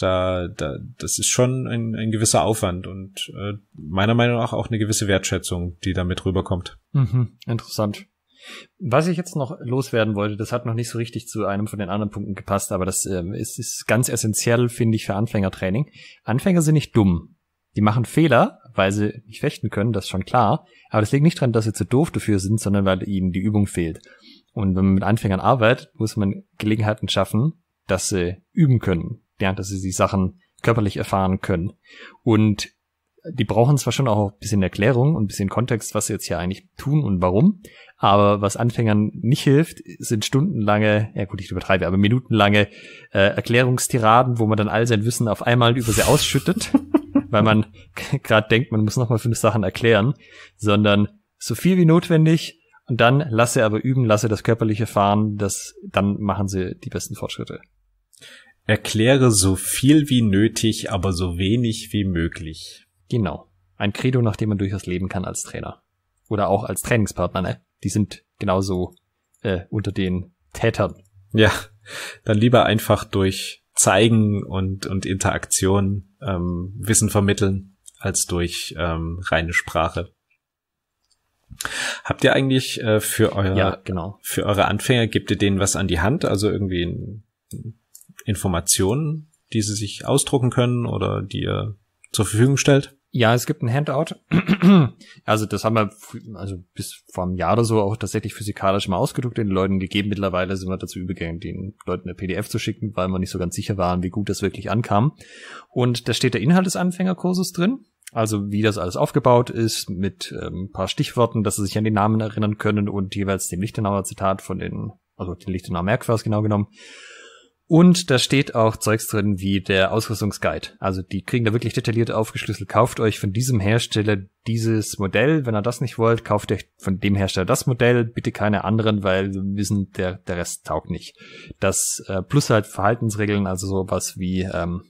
da, da das ist schon ein, ein gewisser Aufwand und äh, meiner Meinung nach auch eine gewisse Wertschätzung, die damit rüberkommt. Mhm, interessant. Was ich jetzt noch loswerden wollte, das hat noch nicht so richtig zu einem von den anderen Punkten gepasst, aber das ähm, ist, ist ganz essentiell, finde ich, für Anfängertraining. Anfänger sind nicht dumm. Die machen Fehler, weil sie nicht fechten können, das ist schon klar. Aber das liegt nicht daran, dass sie zu doof dafür sind, sondern weil ihnen die Übung fehlt. Und wenn man mit Anfängern arbeitet, muss man Gelegenheiten schaffen, dass sie üben können lernt, dass sie die Sachen körperlich erfahren können. Und die brauchen zwar schon auch ein bisschen Erklärung und ein bisschen Kontext, was sie jetzt hier eigentlich tun und warum, aber was Anfängern nicht hilft, sind stundenlange, ja gut, ich übertreibe, aber minutenlange äh, Erklärungstiraden, wo man dann all sein Wissen auf einmal über sie ausschüttet, weil man gerade denkt, man muss nochmal fünf Sachen erklären, sondern so viel wie notwendig und dann lasse aber üben, lasse das körperliche fahren, das, dann machen sie die besten Fortschritte. Erkläre so viel wie nötig, aber so wenig wie möglich. Genau. Ein Credo, nach dem man durchaus leben kann als Trainer. Oder auch als Trainingspartner, ne? Die sind genauso äh, unter den Tätern. Ja, dann lieber einfach durch Zeigen und, und Interaktion ähm, Wissen vermitteln, als durch ähm, reine Sprache. Habt ihr eigentlich äh, für, euer, ja, genau. für eure Anfänger, gebt ihr denen was an die Hand, also irgendwie ein Informationen, die sie sich ausdrucken können oder die ihr zur Verfügung stellt? Ja, es gibt ein Handout. Also das haben wir also bis vor einem Jahr oder so auch tatsächlich physikalisch mal ausgedruckt den Leuten gegeben. Mittlerweile sind wir dazu übergegangen, den Leuten eine PDF zu schicken, weil wir nicht so ganz sicher waren, wie gut das wirklich ankam. Und da steht der Inhalt des Anfängerkurses drin. Also wie das alles aufgebaut ist, mit ein ähm, paar Stichworten, dass sie sich an den Namen erinnern können und jeweils dem Lichtenauer Zitat von den, also den Lichtenauer Merk genau genommen und da steht auch Zeugs drin wie der Ausrüstungsguide. Also die kriegen da wirklich detailliert aufgeschlüsselt. Kauft euch von diesem Hersteller dieses Modell. Wenn ihr das nicht wollt, kauft euch von dem Hersteller das Modell. Bitte keine anderen, weil wir wissen, der, der Rest taugt nicht. Das äh, plus halt Verhaltensregeln, also sowas wie ähm,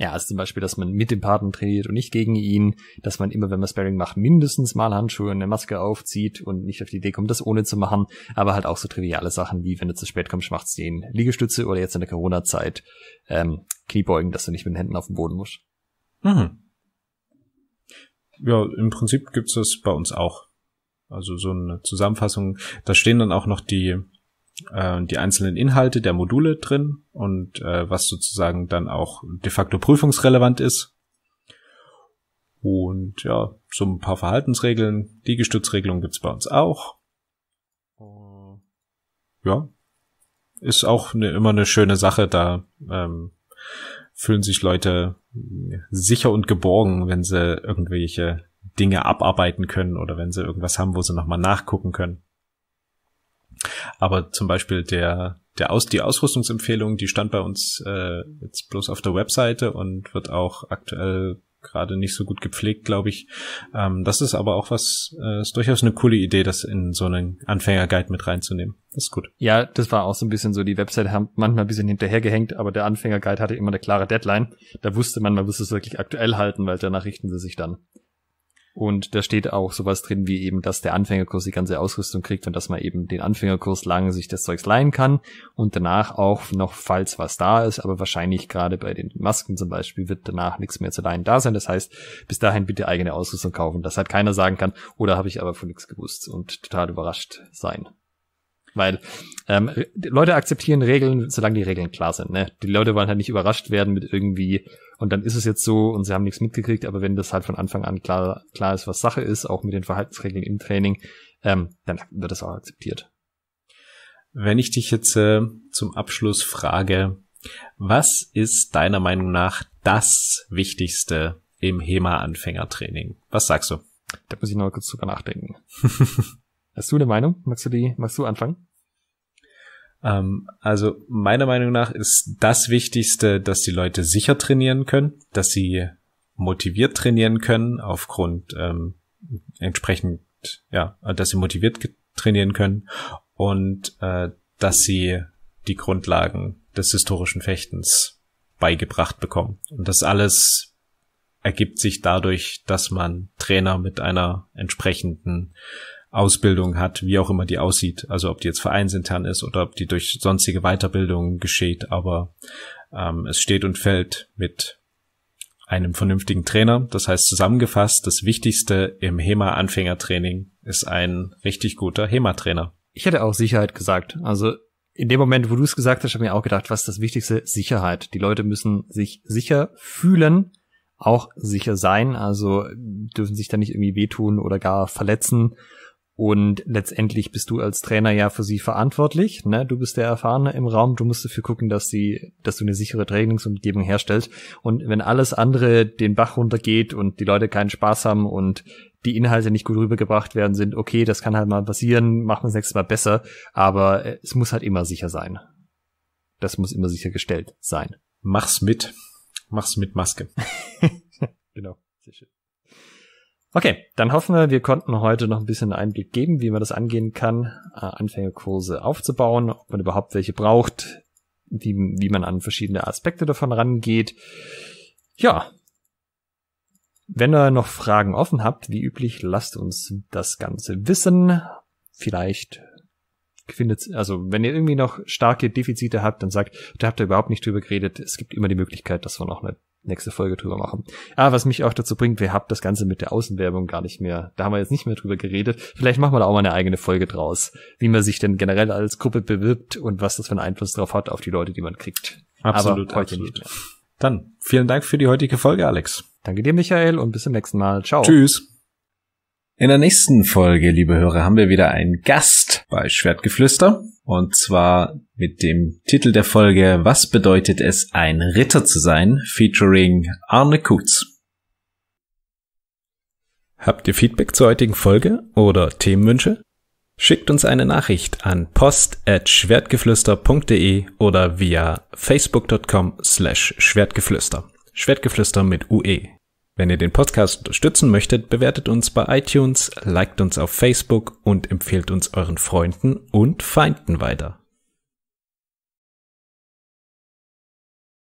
ja, also zum Beispiel, dass man mit dem Partner trainiert und nicht gegen ihn, dass man immer, wenn man Sparring macht, mindestens mal Handschuhe und eine Maske aufzieht und nicht auf die Idee kommt, das ohne zu machen, aber halt auch so triviale Sachen wie, wenn du zu spät kommst, macht den Liegestütze oder jetzt in der Corona-Zeit ähm, Kniebeugen, dass du nicht mit den Händen auf den Boden musst. Mhm. Ja, im Prinzip gibt's das bei uns auch. Also so eine Zusammenfassung, da stehen dann auch noch die äh, die einzelnen Inhalte der Module drin und äh, was sozusagen dann auch de facto prüfungsrelevant ist. Und ja, so ein paar Verhaltensregeln, Die Liegestützregelung gibt's bei uns auch. Oh. Ja, ist auch eine, immer eine schöne Sache, da ähm, fühlen sich Leute sicher und geborgen, wenn sie irgendwelche Dinge abarbeiten können oder wenn sie irgendwas haben, wo sie nochmal nachgucken können. Aber zum Beispiel der, der Aus, die Ausrüstungsempfehlung, die stand bei uns äh, jetzt bloß auf der Webseite und wird auch aktuell gerade nicht so gut gepflegt, glaube ich. Ähm, das ist aber auch was, äh, ist durchaus eine coole Idee, das in so einen Anfängerguide mit reinzunehmen. Das ist gut. Ja, das war auch so ein bisschen so, die Website haben manchmal ein bisschen hinterhergehängt, aber der Anfängerguide hatte immer eine klare Deadline. Da wusste man, man muss es wirklich aktuell halten, weil danach richten sie sich dann. Und da steht auch sowas drin wie eben, dass der Anfängerkurs die ganze Ausrüstung kriegt und dass man eben den Anfängerkurs lang sich das Zeugs leihen kann und danach auch noch, falls was da ist, aber wahrscheinlich gerade bei den Masken zum Beispiel wird danach nichts mehr zu leihen da sein. Das heißt, bis dahin bitte eigene Ausrüstung kaufen. dass halt keiner sagen kann oder habe ich aber von nichts gewusst und total überrascht sein. Weil ähm, Leute akzeptieren Regeln, solange die Regeln klar sind. Ne? Die Leute wollen halt nicht überrascht werden mit irgendwie, und dann ist es jetzt so und sie haben nichts mitgekriegt, aber wenn das halt von Anfang an klar, klar ist, was Sache ist, auch mit den Verhaltensregeln im Training, ähm, dann wird das auch akzeptiert. Wenn ich dich jetzt äh, zum Abschluss frage, was ist deiner Meinung nach das Wichtigste im HEMA-Anfängertraining? Was sagst du? Da muss ich noch kurz drüber nachdenken. Hast du eine Meinung? Magst du die, magst du anfangen? Ähm, also meiner Meinung nach ist das Wichtigste, dass die Leute sicher trainieren können, dass sie motiviert trainieren können aufgrund ähm, entsprechend, ja, dass sie motiviert trainieren können und äh, dass sie die Grundlagen des historischen Fechtens beigebracht bekommen. Und das alles ergibt sich dadurch, dass man Trainer mit einer entsprechenden Ausbildung hat, wie auch immer die aussieht. Also ob die jetzt vereinsintern ist oder ob die durch sonstige Weiterbildung geschieht. Aber ähm, es steht und fällt mit einem vernünftigen Trainer. Das heißt zusammengefasst, das Wichtigste im HEMA-Anfängertraining ist ein richtig guter HEMA-Trainer. Ich hätte auch Sicherheit gesagt. Also in dem Moment, wo du es gesagt hast, habe ich mir auch gedacht, was ist das Wichtigste? Sicherheit. Die Leute müssen sich sicher fühlen, auch sicher sein. Also dürfen sich da nicht irgendwie wehtun oder gar verletzen. Und letztendlich bist du als Trainer ja für sie verantwortlich. Ne? Du bist der Erfahrene im Raum. Du musst dafür gucken, dass sie, dass du eine sichere Trainingsumgebung herstellst. Und wenn alles andere den Bach runtergeht und die Leute keinen Spaß haben und die Inhalte nicht gut rübergebracht werden, sind okay, das kann halt mal passieren, machen wir das nächste Mal besser. Aber äh, es muss halt immer sicher sein. Das muss immer sichergestellt sein. Mach's mit. Mach's mit Maske. genau. Sehr schön. Okay, dann hoffen wir, wir konnten heute noch ein bisschen Einblick geben, wie man das angehen kann, äh, Anfängerkurse aufzubauen, ob man überhaupt welche braucht, wie, wie man an verschiedene Aspekte davon rangeht. Ja, wenn ihr noch Fragen offen habt, wie üblich, lasst uns das Ganze wissen. Vielleicht findet, also wenn ihr irgendwie noch starke Defizite habt, dann sagt, da habt ihr überhaupt nicht drüber geredet. Es gibt immer die Möglichkeit, dass wir noch eine nächste Folge drüber machen. Ah, was mich auch dazu bringt, wir haben das Ganze mit der Außenwerbung gar nicht mehr. Da haben wir jetzt nicht mehr drüber geredet. Vielleicht machen wir da auch mal eine eigene Folge draus, wie man sich denn generell als Gruppe bewirbt und was das für einen Einfluss drauf hat auf die Leute, die man kriegt. Absolut, Aber heute absolut. Nicht mehr. Dann vielen Dank für die heutige Folge, Alex. Danke dir, Michael, und bis zum nächsten Mal. Ciao. Tschüss. In der nächsten Folge, liebe Hörer, haben wir wieder einen Gast bei Schwertgeflüster. Und zwar mit dem Titel der Folge Was bedeutet es, ein Ritter zu sein? featuring Arne Kutz. Habt ihr Feedback zur heutigen Folge oder Themenwünsche? Schickt uns eine Nachricht an post.schwertgeflüster.de oder via facebook.com slash schwertgeflüster. Schwertgeflüster mit UE. Wenn ihr den Podcast unterstützen möchtet, bewertet uns bei iTunes, liked uns auf Facebook und empfehlt uns euren Freunden und Feinden weiter.